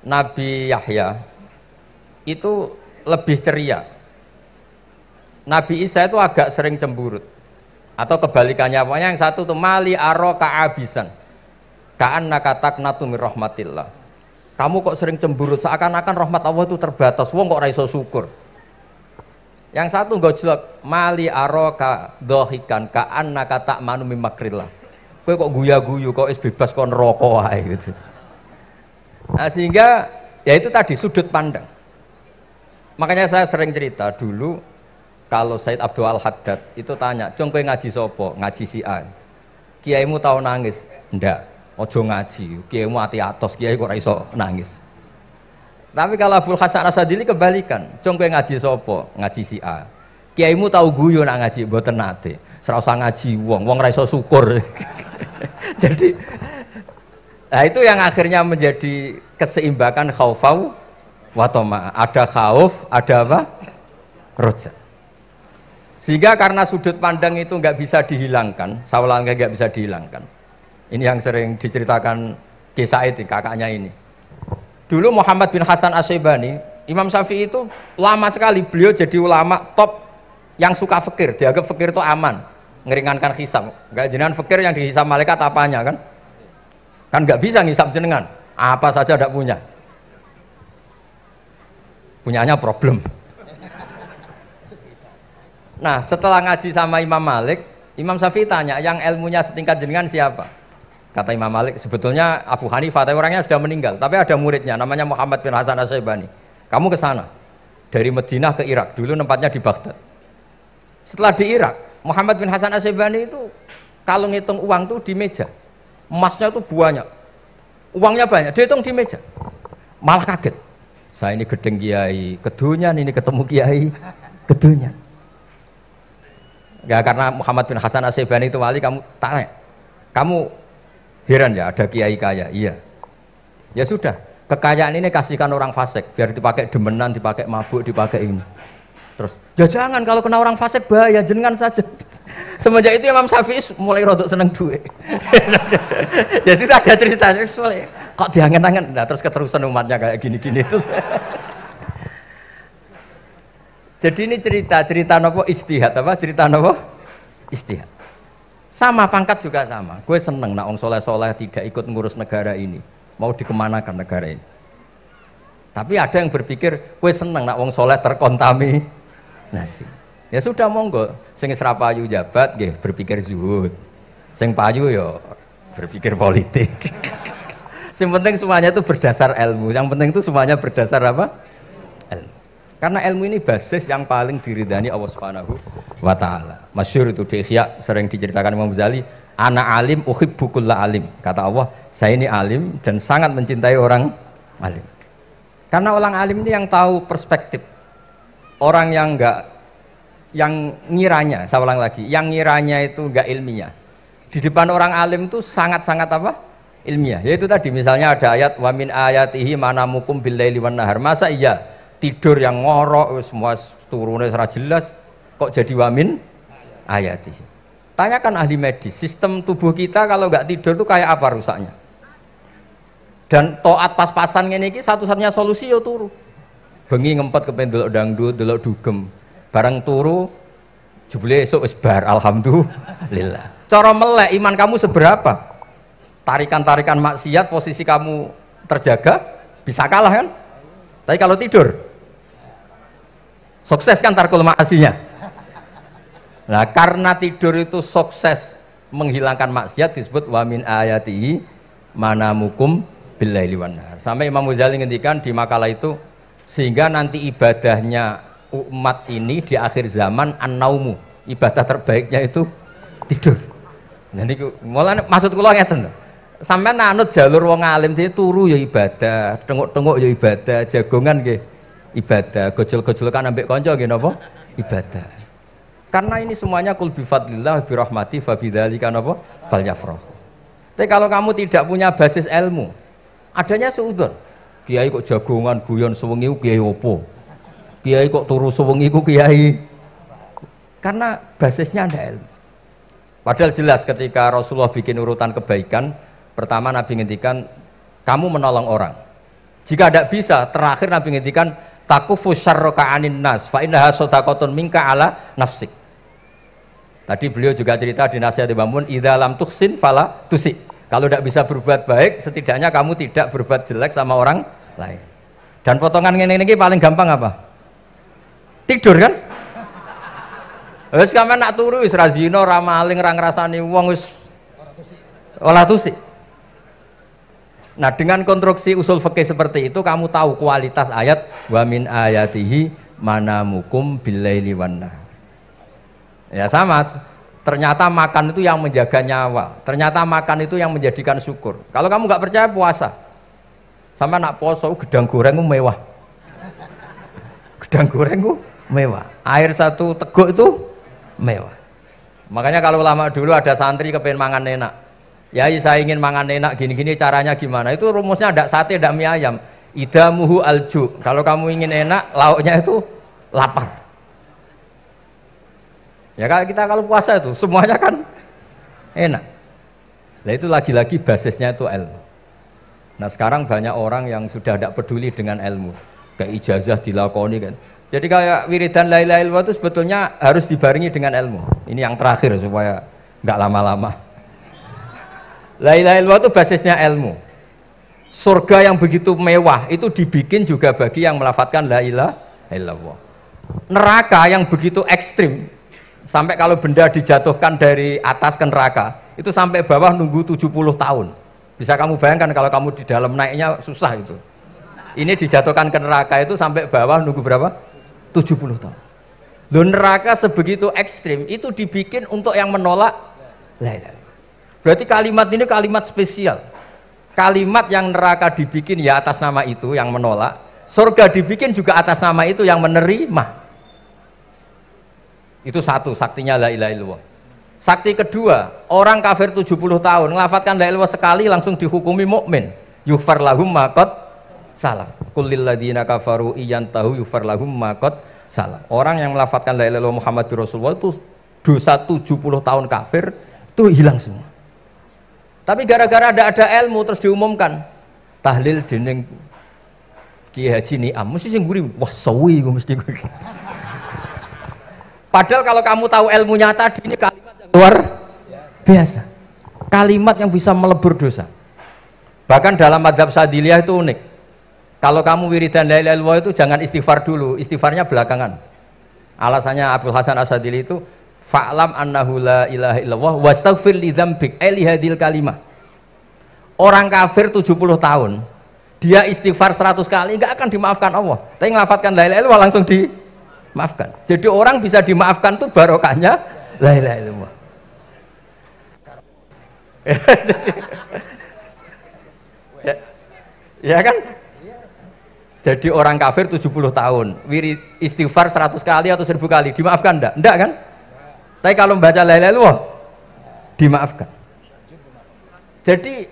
Nabi Yahya itu lebih ceria. Nabi Isa itu agak sering cemburut atau kebalikannya pokoknya yang satu itu mali aro kaabisan kaanna nakatak natumi rahmatillah kamu kok sering cemburut seakan-akan rahmat Allah itu terbatas wong kok raiso syukur yang satu enggak jelek mali aro ka dohikan kaan nakatak manumi kue kok guya guyu kok es bebas kok rokok gitu Nah, sehingga ya itu tadi sudut pandang. Makanya saya sering cerita dulu kalau Said Abdul Al Haddad itu tanya, "Cung ngaji sopo? Ngaji si A." Kiaimu tahu nangis? Ndak. Ojo ngaji. Kiaimu hati atas kiai kok iso nangis. Tapi kalau Abdul Hasan Asadili kebalikan, "Cung ngaji sopo? Ngaji si A." Kiaimu tahu guyon nak ngaji mboten nate. Serasa ngaji wong, wong ra iso syukur. Jadi Nah itu yang akhirnya menjadi keseimbangan khaufau watoma. Ada khauf, ada apa? Roja. Sehingga karena sudut pandang itu nggak bisa dihilangkan, sawalangka nggak bisa dihilangkan. Ini yang sering diceritakan kisah itu kakaknya ini. Dulu Muhammad bin Hasan Asyibani, Imam Syafi'i itu lama sekali beliau jadi ulama top yang suka fikir, dianggap fikir itu aman, ngeringankan hisam. Gak jenengan fikir yang dihisam malaikat apanya kan? Kan nggak bisa ngisap jenengan. Apa saja tidak punya. Punyanya problem. Nah setelah ngaji sama Imam Malik, Imam Syafi'i tanya, yang ilmunya setingkat jenengan siapa? Kata Imam Malik, sebetulnya Abu Hanifah, tapi orangnya sudah meninggal. Tapi ada muridnya, namanya Muhammad bin Hasan Asyibani Kamu ke sana, dari Madinah ke Irak. Dulu tempatnya di Baghdad. Setelah di Irak, Muhammad bin Hasan Asyibani itu kalau ngitung uang tuh di meja emasnya itu banyak uangnya banyak dihitung di meja malah kaget saya ini gedeng kiai kedunya ini ketemu kiai kedunya, ya karena Muhammad bin Hasan Asyibani itu wali kamu tanya kamu heran ya ada kiai kaya iya ya sudah kekayaan ini kasihkan orang fasik biar dipakai demenan dipakai mabuk dipakai ini terus. Ya jangan kalau kena orang fasik bahaya jenengan saja. Semenjak itu Imam Syafi'i mulai rodok seneng duwe. Jadi itu ada ceritanya kok diangen-angen. Nah, terus keterusan umatnya kayak gini-gini itu. Jadi ini cerita cerita nopo istihad apa cerita nopo istihad. Sama pangkat juga sama. Gue seneng nak wong soleh soleh tidak ikut ngurus negara ini. Mau dikemanakan negara ini? Tapi ada yang berpikir, gue seneng nak wong soleh terkontami nasi. Ya sudah monggo, sing serapayu jabat nggih berpikir zuhud. Sing payu ya berpikir politik. sing penting semuanya itu berdasar ilmu. Yang penting itu semuanya berdasar apa? Ilmu. Karena ilmu ini basis yang paling diridani Allah Subhanahu wa taala. Masyhur itu di Ikhya sering diceritakan Imam Ghazali, anak alim uhibbu kulla alim. Kata Allah, saya ini alim dan sangat mencintai orang alim. Karena orang alim ini yang tahu perspektif, orang yang enggak yang ngiranya, saya ulang lagi, yang ngiranya itu enggak ilmiah. Di depan orang alim itu sangat-sangat apa? ilmiah. Yaitu tadi misalnya ada ayat wamin ayatihi manamukum billaili wan nahar. Masa iya tidur yang ngorok semua turunnya secara jelas kok jadi wamin ayatihi. Tanyakan ahli medis, sistem tubuh kita kalau nggak tidur tuh kayak apa rusaknya? Dan toat pas-pasan ini satu-satunya solusi ya turu bengi ngempet kepen delok dangdut, delok dugem. barang turu jubli esok wis bar, alhamdulillah. Cara melek iman kamu seberapa? Tarikan-tarikan maksiat posisi kamu terjaga bisa kalah kan? Tapi kalau tidur sukses kan tarkul maksinya. Nah, karena tidur itu sukses menghilangkan maksiat disebut wamin ayati manamukum billaili wanar. Sampai Imam Ghazali ngendikan di makalah itu sehingga nanti ibadahnya umat ini di akhir zaman annaumu ibadah terbaiknya itu tidur jadi nah, mulai maksud kula ngeten sampai nanut jalur wong alim dia turu ya ibadah tengok-tengok ya ibadah jagongan ke ibadah gojol-gojol kan ambek konco gini apa ibadah karena ini semuanya kul bivatillah fadlillah bi rahmati fa bidzalika napa tapi kalau kamu tidak punya basis ilmu adanya seudur kiai kok jagongan guyon sewengi kiai opo kiai kok turu sewengi ku kiai karena basisnya ada ilmu padahal jelas ketika Rasulullah bikin urutan kebaikan pertama Nabi ngintikan kamu menolong orang jika tidak bisa terakhir Nabi ngintikan takufu syarroka anin nas fa innaha sodakotun minka ala nafsik tadi beliau juga cerita di nasihat Imam Mun idha lam tuksin fala tusik kalau tidak bisa berbuat baik, setidaknya kamu tidak berbuat jelek sama orang lain. Dan potongan ini ini paling gampang apa? Tidur kan? Terus kamu nak turu wis ra zina, ra maling, ra ngrasani wong wis olah tusi. Nah, dengan konstruksi usul fakih seperti itu kamu tahu kualitas ayat wa min ayatihi manamukum billaili wan Ya sama Ternyata makan itu yang menjaga nyawa. Ternyata makan itu yang menjadikan syukur. Kalau kamu nggak percaya puasa, sama anak poso oh, gedang gorengku mewah. Gedang gorengku mewah. Air satu teguk itu mewah. Makanya kalau lama dulu ada santri kepengen mangan enak. ya saya ingin mangan enak gini-gini caranya gimana? Itu rumusnya ada sate, ada mie ayam. Idamuhu muhu alju. Kalau kamu ingin enak, lauknya itu lapar. Ya kalau kita kalau puasa itu semuanya kan enak. Nah itu lagi-lagi basisnya itu ilmu. Nah sekarang banyak orang yang sudah tidak peduli dengan ilmu. Kayak ijazah dilakoni kan. Jadi kayak wiridan laila ilmu itu sebetulnya harus dibarengi dengan ilmu. Ini yang terakhir supaya nggak lama-lama. Laila ilmu itu basisnya ilmu. Surga yang begitu mewah itu dibikin juga bagi yang melafatkan laila ilmu. Neraka yang begitu ekstrim Sampai kalau benda dijatuhkan dari atas ke neraka, itu sampai bawah nunggu 70 tahun. Bisa kamu bayangkan kalau kamu di dalam naiknya susah itu. Ini dijatuhkan ke neraka itu sampai bawah nunggu berapa? 70 tahun. Loh neraka sebegitu ekstrim itu dibikin untuk yang menolak Berarti kalimat ini kalimat spesial. Kalimat yang neraka dibikin ya atas nama itu yang menolak, surga dibikin juga atas nama itu yang menerima. Itu satu, saktinya la ilaha illallah. Sakti kedua, orang kafir 70 tahun ngelafatkan la ilaha sekali langsung dihukumi mukmin. yufar lahum makot, salah. Kulil ladina kafaru iyan tahu yufar lahum makot, salah. Orang yang melafatkan la ilaha muhammad Rasulullah itu dosa 70 tahun kafir itu hilang semua. Tapi gara-gara ada ada ilmu terus diumumkan tahlil dening Kiai Haji Niam mesti sing wah sawi gue mesti gue. Padahal kalau kamu tahu ilmunya tadi ini kalimat yang luar biasa. Kalimat yang bisa melebur dosa. Bahkan dalam madhab sadiliyah itu unik. Kalau kamu wiridan la ilaha itu jangan istighfar dulu, istighfarnya belakangan. Alasannya Abdul Hasan Asadili itu fa'lam annahu la ilaha illallah wastaghfir li dzambik eh, hadil kalimah. Orang kafir 70 tahun, dia istighfar 100 kali enggak akan dimaafkan Allah. Tapi ngelafatkan la ilaha langsung di maafkan. Jadi orang bisa dimaafkan tuh barokahnya la ilaha illallah. Jadi, ya, ya, kan? Jadi orang kafir 70 tahun, wirid istighfar 100 kali atau 1000 kali, dimaafkan enggak? Enggak kan? Tapi kalau membaca la ilaha illallah dimaafkan. Jadi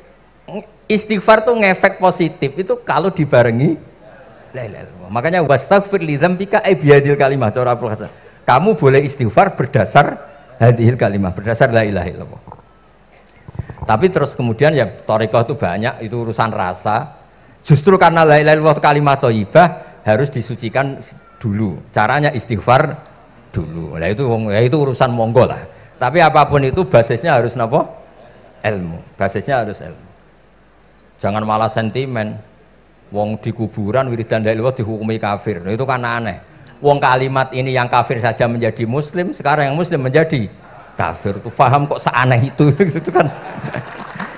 istighfar tuh ngefek positif itu kalau dibarengi La ilaha illallah. Makanya wastaghfir li dzambika ai eh, bihadil kalimah cara Kamu boleh istighfar berdasar hadhil kalimah, berdasar la ilaha illallah. Tapi terus kemudian ya tarekah itu banyak, itu urusan rasa. Justru karena la ilaha illallah kalimat thayyibah harus disucikan dulu. Caranya istighfar dulu. Nah itu ya itu urusan monggo lah. Tapi apapun itu basisnya harus napa? Ilmu. Basisnya harus ilmu. Jangan malah sentimen. Wong di kuburan wiridan dari luar dihukumi kafir. Nah, itu kan aneh. Wong kalimat ini yang kafir saja menjadi muslim, sekarang yang muslim menjadi kafir. Tuh paham kok seaneh itu itu kan.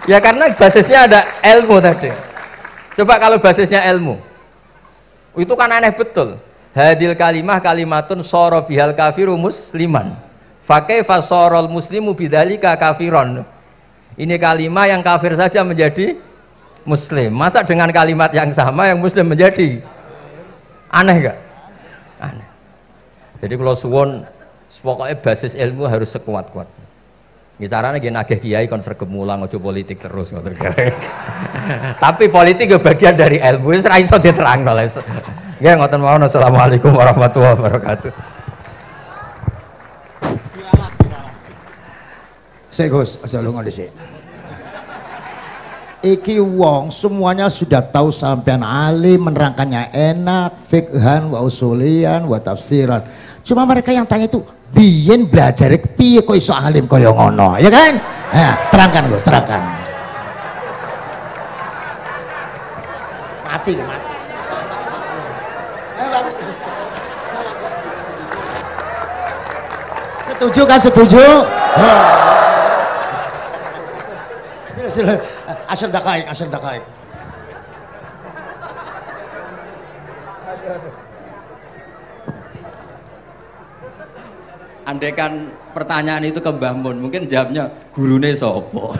ya karena basisnya ada ilmu tadi. Coba kalau basisnya ilmu. Itu kan aneh betul. Hadil kalimah kalimatun soro bihal kafiru musliman. Fakaifa sorol muslimu bidalika kafiron. Ini kalimah yang kafir saja menjadi muslim. Masa dengan kalimat yang sama yang muslim menjadi aneh gak? Aneh. Jadi kalau suwon pokoknya basis ilmu harus sekuat-kuat. Bicaranya gini agak kiai kan sergem mulang ojo politik terus Tapi politik juga bagian dari ilmu, serai so diterang oleh. Ya ngoten mawon assalamualaikum warahmatullahi wabarakatuh. Saya Gus, aja lu iki wong semuanya sudah tahu sampean alim menerangkannya enak fikhan wa usulian wa tafsiran cuma mereka yang tanya itu biyen belajar piye kok iso alim kaya ngono ya kan nah, terangkan Gus terangkan mati mati setuju kan setuju? Sila, sila. Asal دقائق asal دقائق Andaikan pertanyaan itu ke Mbah Mun, mungkin jawabnya gurune sopo.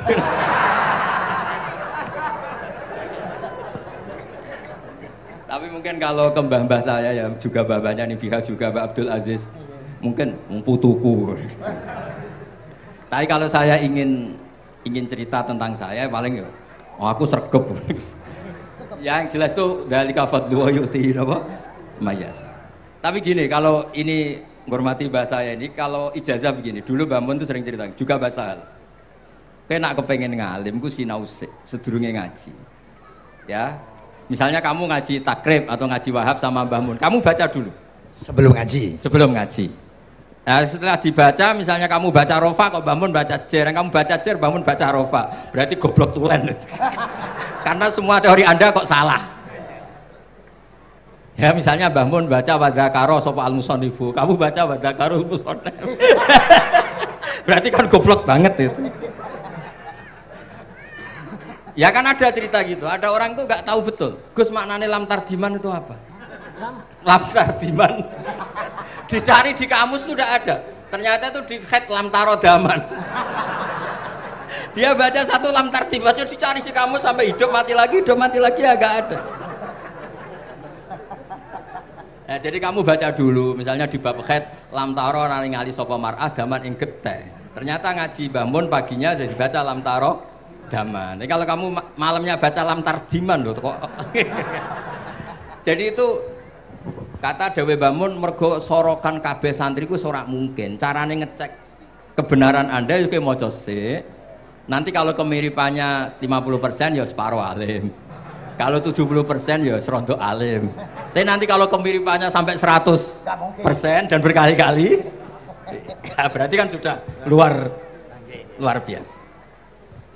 Tapi mungkin kalau ke mbah-mbah saya ya juga babanya nih pihak juga Mbak Abdul Aziz mungkin putuku. Tapi kalau saya ingin ingin cerita tentang saya paling yuk ya, Oh, aku sergep. yang jelas tuh dari kafat dua yuti apa? Mayas. Tapi gini, kalau ini menghormati bahasa saya ini, kalau ijazah begini, dulu Bambun tuh sering cerita, juga bahasa Kena kepengen ngalim, ku sinau sedurungnya ngaji. Ya, misalnya kamu ngaji takrib atau ngaji wahab sama Mbah Mun, kamu baca dulu. Sebelum ngaji. Sebelum ngaji. Nah, setelah dibaca, misalnya kamu baca rofa, kok bangun baca jer, kamu baca jer, bangun baca rofa, berarti goblok tulen. Karena semua teori anda kok salah. Ya misalnya bangun baca Karo sopa al musonifu, kamu baca Karo musonifu berarti kan goblok banget itu. Ya kan ada cerita gitu, ada orang tuh nggak tahu betul. Gus maknane lam tardiman itu apa? Lam tardiman dicari di kamus itu tidak ada ternyata itu di head lamtaro daman dia baca satu lamtar tiba jadi dicari di kamus sampai hidup mati lagi hidup mati lagi ya gak ada Nah, jadi kamu baca dulu, misalnya di bab head lamtaro naringali sopo mar'ah daman ing gete. Ternyata ngaji bangun paginya jadi baca lamtaro daman. Jadi kalau kamu malamnya baca lamtar diman loh kok. jadi itu Kata Dewi Bamun mergo sorokan KB santriku sorak mungkin. caranya ngecek kebenaran Anda itu mau jose Nanti kalau kemiripannya 50% ya separuh alim. Kalau 70% ya serontok alim. Tapi nanti kalau kemiripannya sampai 100% dan berkali-kali ya berarti kan sudah luar luar biasa.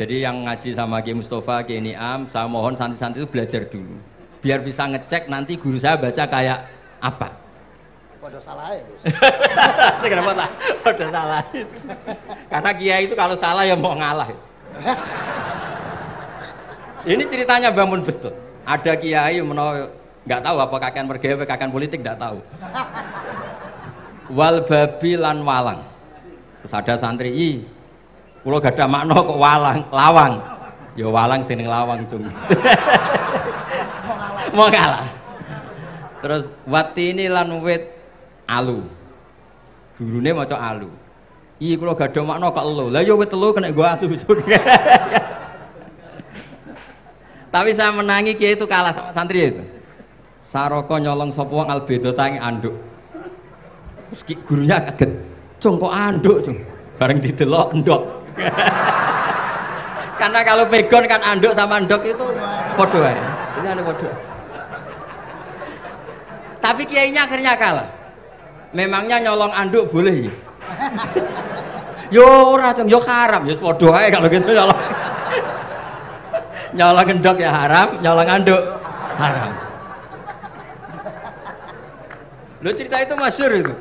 Jadi yang ngaji sama Ki Mustafa, Ki Niam, saya mohon santri-santri itu belajar dulu biar bisa ngecek nanti guru saya baca kayak apa? kode salah ya, Saya kenapa lah. Pada salah. Karena kiai itu kalau salah ya mau ngalah. Ini ceritanya bangun betul. Ada kiai menol, nggak tahu apa kakean mergawe, kakean politik nggak tahu. Wal babi lan walang. Terus ada santri, "I, gak ada makna kok walang, lawang." yo ya walang sini lawang, Cung. Mau ngalah. Mau ngalah terus watini lan wit alu gurune maca alu iki gak ada makna kok elo lah ya wit kena gue alu tapi saya menangi kiai itu kalah sama santri itu saroko nyolong sapa albedo tangi anduk terus gurunya kaget cung kok anduk cung bareng didelok endok karena kalau pegon kan anduk sama endok itu bodoh ya ini ada bodoh tapi kiainya akhirnya kalah memangnya nyolong anduk boleh ya yo ora cung yo haram yo podo aja kalau gitu nyolong nyolong gendok ya haram nyolong anduk haram lo cerita itu masyur itu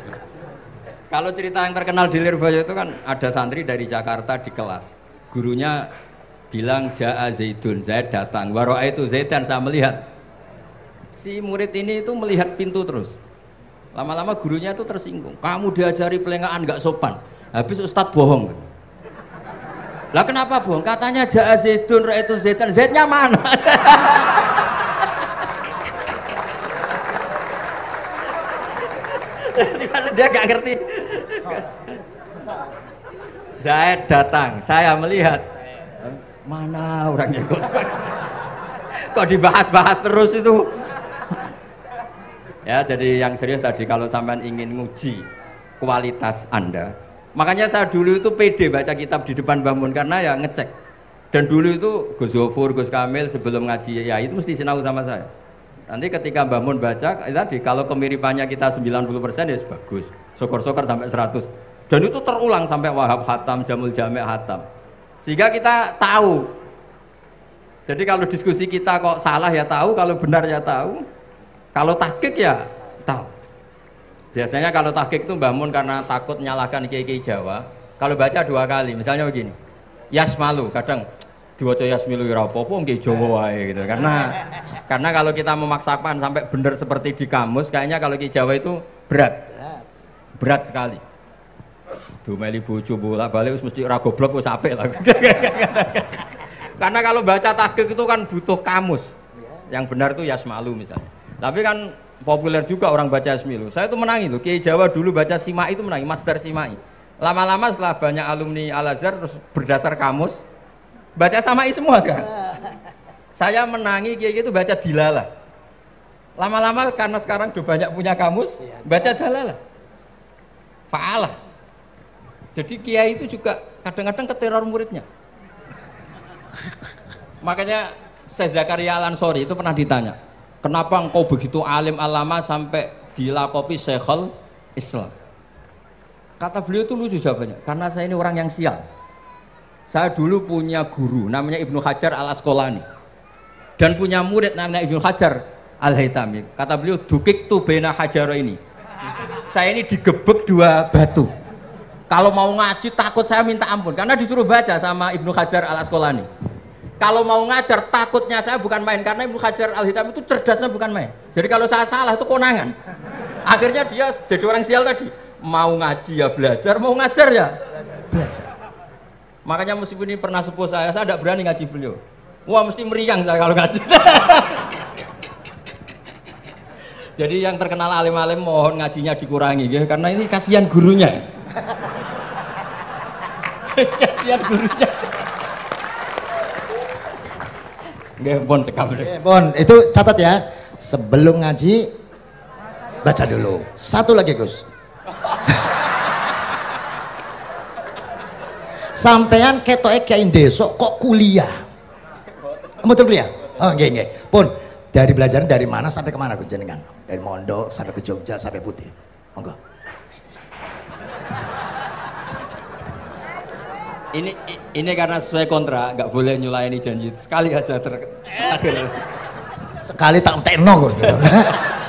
kalau cerita yang terkenal di Lirboyo itu kan ada santri dari Jakarta di kelas gurunya bilang Ja'a Zaidun Zaid datang waro'a itu Zaid dan saya melihat si murid ini itu melihat pintu terus lama-lama gurunya itu tersinggung kamu diajari pelengahan gak sopan habis ustad bohong lah kenapa bohong katanya ja'a zaidun itu zaitan zaitnya mana dia gak ngerti Zaid datang saya melihat mana orangnya kok kok dibahas-bahas terus itu Ya, jadi yang serius tadi kalau sampean ingin nguji kualitas Anda. Makanya saya dulu itu PD baca kitab di depan bangun karena ya ngecek. Dan dulu itu Gus Zofur, Gus Kamil sebelum ngaji ya itu mesti sinau sama saya. Nanti ketika bangun baca eh, tadi kalau kemiripannya kita 90% ya bagus. Syukur-syukur sampai 100. Dan itu terulang sampai Wahab Hatam, Jamul Jamek Hatam. Sehingga kita tahu. Jadi kalau diskusi kita kok salah ya tahu, kalau benar ya tahu, kalau tahkik ya tahu. Biasanya kalau tahkik itu bangun karena takut nyalakan kiai-kiai Jawa. Kalau baca dua kali, misalnya begini. Yasmalu kadang dua diwaca yasmilu ya apa nggih Jawa wae gitu. Karena karena kalau kita memaksakan sampai benar seperti di kamus, kayaknya kalau kiai Jawa itu berat. Berat sekali. Dumeli bojo bolak-balik mesti ora goblok wis apik lah. karena kalau baca takik itu kan butuh kamus. Yang benar itu yasmalu misalnya. Tapi kan populer juga orang baca Asmilu. Saya itu menangi loh. Kiai Jawa dulu baca Simai itu menangi, Master Simai. Lama-lama setelah banyak alumni Al Azhar terus berdasar kamus baca Samai semua sekarang. Saya menangi kiai itu baca Dilala. Lama-lama karena sekarang udah banyak punya kamus, iya. baca Dalala. Fa'alah. Jadi kiai itu juga kadang-kadang keteror muridnya. Makanya saya Zakaria Al-Ansori itu pernah ditanya, kenapa engkau begitu alim alama sampai dilakopi sekhol Islam kata beliau itu lucu jawabannya karena saya ini orang yang sial saya dulu punya guru namanya Ibnu Hajar al Asqalani dan punya murid namanya Ibnu Hajar al Haytami kata beliau dukik tuh bena Hajar ini saya ini digebek dua batu kalau mau ngaji takut saya minta ampun karena disuruh baca sama Ibnu Hajar al Asqalani kalau mau ngajar, takutnya saya bukan main karena Ibnu Hajar Al Hitam itu cerdasnya bukan main. Jadi kalau saya salah itu konangan. Akhirnya dia jadi orang sial tadi. Mau ngaji ya belajar, mau ngajar ya belajar. Makanya meskipun ini pernah sepuh saya, saya tidak berani ngaji beliau. Wah mesti meriang saya kalau ngaji. Jadi yang terkenal alim-alim mohon ngajinya dikurangi ya, karena ini kasihan gurunya. kasihan gurunya. Nggih, bon cekap. Nggih, bon. Itu catat ya. Sebelum ngaji baca dulu. Satu lagi, Gus. Sampean ketoke kiai desa kok kuliah. Betul kuliah? Oh, nggih, nggih. Pun dari belajar dari mana sampai kemana Gus jenengan? Dari Mondo sampai ke Jogja sampai Putih. Monggo. ini ini karena sesuai kontra, nggak boleh nyulaini janji sekali aja ter sekali tak tekno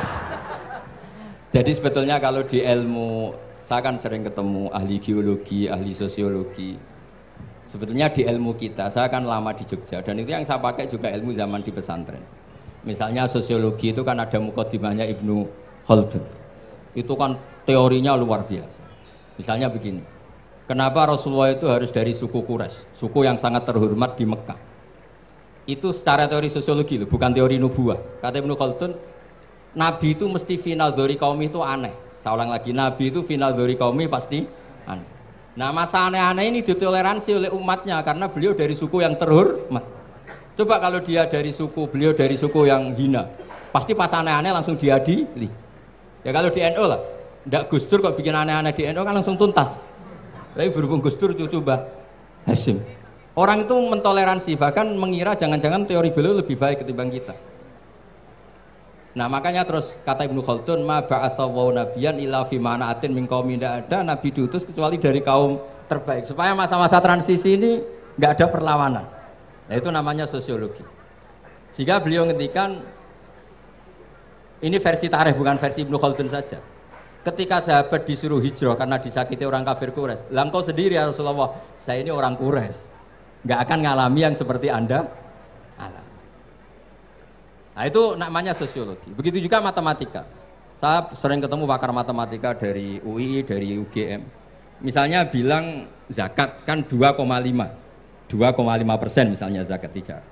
jadi sebetulnya kalau di ilmu saya kan sering ketemu ahli geologi ahli sosiologi sebetulnya di ilmu kita saya kan lama di Jogja dan itu yang saya pakai juga ilmu zaman di pesantren misalnya sosiologi itu kan ada mukaddimahnya Ibnu Khaldun itu kan teorinya luar biasa misalnya begini Kenapa Rasulullah itu harus dari suku Quraisy, suku yang sangat terhormat di Mekah. Itu secara teori sosiologi loh, bukan teori nubuah. Kata Ibnu Khaldun, Nabi itu mesti final dari kaum itu aneh. Saya ulang lagi, Nabi itu final dari kaum pasti aneh. Nah masa aneh-aneh ini ditoleransi oleh umatnya karena beliau dari suku yang terhormat. Coba kalau dia dari suku, beliau dari suku yang hina, pasti pas aneh-aneh langsung diadili. Ya kalau di NU NO lah, ndak gustur kok bikin aneh-aneh di NU NO kan langsung tuntas tapi berhubung Gus Dur cucu Mbah Hasim. Orang itu mentoleransi, bahkan mengira jangan-jangan teori beliau lebih baik ketimbang kita. Nah makanya terus kata Ibnu Khaldun ma ba'athawaw nabiyan illa fi mana'atin atin qaumi tidak ada nabi diutus kecuali dari kaum terbaik supaya masa-masa transisi ini nggak ada perlawanan. Nah, itu namanya sosiologi. Sehingga beliau ngendikan ini versi tarikh bukan versi Ibnu Khaldun saja ketika sahabat disuruh hijrah karena disakiti orang kafir Quraisy. Langkau sendiri ya Rasulullah, saya ini orang Quraisy. Enggak akan ngalami yang seperti Anda alam. Nah, itu namanya sosiologi. Begitu juga matematika. Saya sering ketemu pakar matematika dari UI, dari UGM. Misalnya bilang zakat kan 2,5. 2,5 persen misalnya zakat tijarah.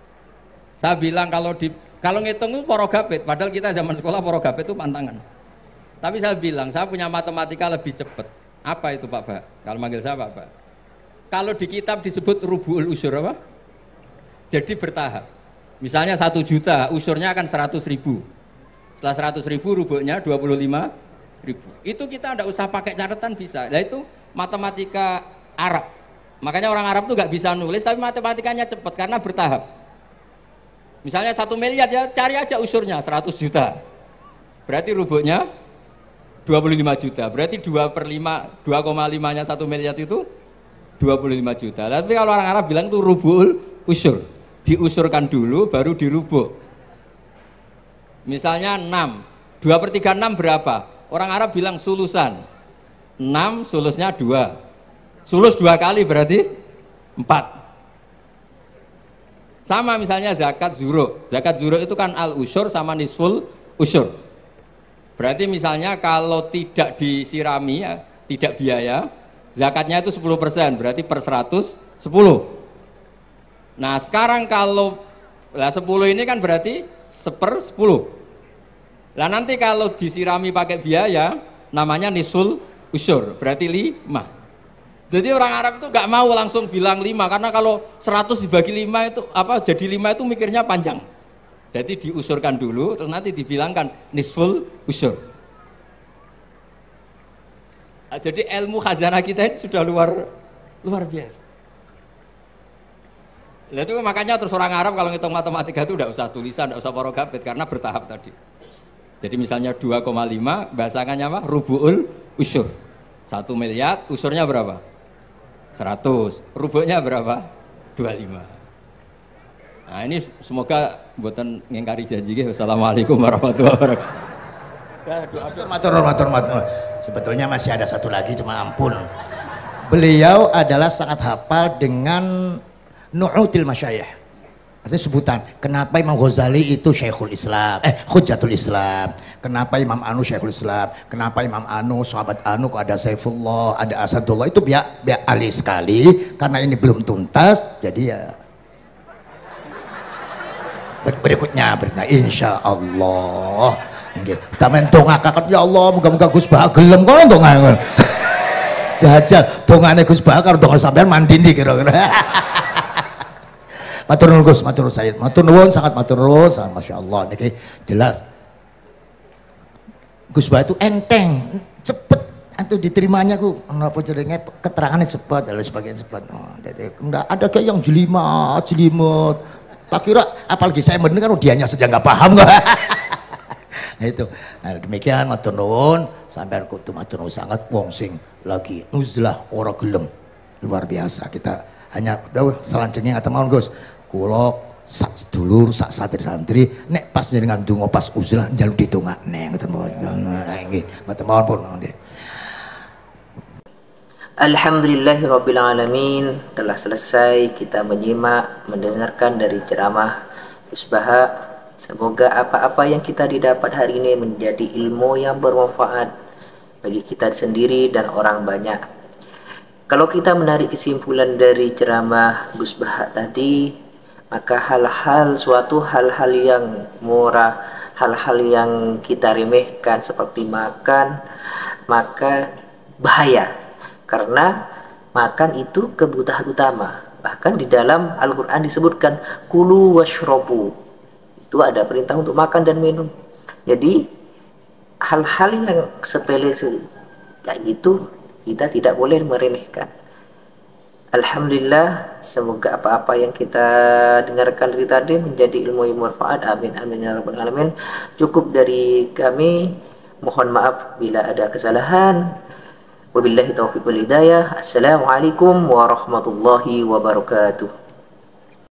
Saya bilang kalau di kalau ngitung itu porogapit, padahal kita zaman sekolah porogapit itu pantangan tapi saya bilang, saya punya matematika lebih cepat. Apa itu Pak Pak? Kalau manggil saya Pak Pak. Kalau di kitab disebut rubul usur apa? Jadi bertahap. Misalnya satu juta, usurnya akan seratus ribu. Setelah seratus ribu, rubuknya lima ribu. Itu kita tidak usah pakai catatan bisa. Nah itu matematika Arab. Makanya orang Arab itu nggak bisa nulis, tapi matematikanya cepat karena bertahap. Misalnya satu miliar ya cari aja usurnya seratus juta. Berarti rubuknya 25 juta. Berarti 2 per 5, 2,5 nya 1 miliar itu 25 juta. Tapi kalau orang Arab bilang itu rubul usur. Diusurkan dulu baru dirubuk. Misalnya 6. 2 per 3 6 berapa? Orang Arab bilang sulusan. 6 sulusnya 2. Sulus dua kali berarti 4. Sama misalnya zakat zuruk. Zakat zuruk itu kan al usur sama nisful usur Berarti misalnya kalau tidak disirami, ya, tidak biaya, zakatnya itu 10%, persen, berarti per 100 10. Nah, sekarang kalau lah 10 ini kan berarti seper 10. Lah nanti kalau disirami pakai biaya namanya nisul usur, berarti 5. Jadi orang Arab itu gak mau langsung bilang 5 karena kalau 100 dibagi 5 itu apa jadi 5 itu mikirnya panjang. Jadi diusurkan dulu, terus nanti dibilangkan nisful usur. Nah, jadi ilmu khazanah kita ini sudah luar luar biasa. Nah, itu makanya terus orang Arab kalau ngitung matematika itu tidak usah tulisan, tidak usah porogabit, karena bertahap tadi. Jadi misalnya 2,5 bahasanya apa? Rubuul usur. Satu miliar, usurnya berapa? 100. Rubuknya berapa? 25. Nah, ini semoga buatan ngengkari janji ke Assalamualaikum warahmatullahi wabarakatuh ya, Matur, matur, matur, matur. Sebetulnya masih ada satu lagi, cuma ampun. Beliau adalah sangat hafal dengan nu'util masyayah. Artinya sebutan, kenapa Imam Ghazali itu Syekhul Islam, eh Hujatul Islam. Kenapa Imam Anu Syekhul Islam, kenapa Imam Anu, sahabat Anu, ada Saifullah, ada Asadullah, itu biak, biak alih sekali. Karena ini belum tuntas, jadi ya berikutnya berikutnya insya Allah nggih tamen dongakaken ya Allah muga-muga Gus Bah gelem kok donga jajal dongane Gus Bah karo donga sampean mandi ndi kira-kira matur nuwun Gus matur nuwun Sayyid matur nuwun sangat matur nuwun sangat masyaallah niki jelas Gus Bah itu enteng cepet atau diterimanya ku apa jenenge keterangannya cepat dan sebagainya cepat oh, ada kayak yang jelimet jelimet tak kira apalagi saya mendengar kan oh, dianya saja nggak paham kok nah, itu nah, demikian matur nuwun sampai kudu matur nuwun sangat wong sing lagi uzlah ora gelem luar biasa kita hanya dawuh selanjutnya atau mau Gus kula sak sedulur sak santri-santri nek pas jenengan donga pas uzlah njaluk ditungakne ngoten mawon nggih ngoten mawon pun nggih Alhamdulillahirrabbilalamin Telah selesai kita menyimak Mendengarkan dari ceramah Usbaha Semoga apa-apa yang kita didapat hari ini Menjadi ilmu yang bermanfaat Bagi kita sendiri dan orang banyak Kalau kita menarik kesimpulan dari ceramah Gus Bahak tadi Maka hal-hal suatu hal-hal yang murah Hal-hal yang kita remehkan seperti makan Maka bahaya karena makan itu kebutuhan utama bahkan di dalam Al-Quran disebutkan kulu washrobu itu ada perintah untuk makan dan minum jadi hal-hal yang sepele kayak gitu kita tidak boleh meremehkan Alhamdulillah semoga apa-apa yang kita dengarkan dari tadi menjadi ilmu yang bermanfaat. amin amin ya rabbal alamin cukup dari kami mohon maaf bila ada kesalahan وبالله توفيق والهداية السلام عليكم ورحمة الله وبركاته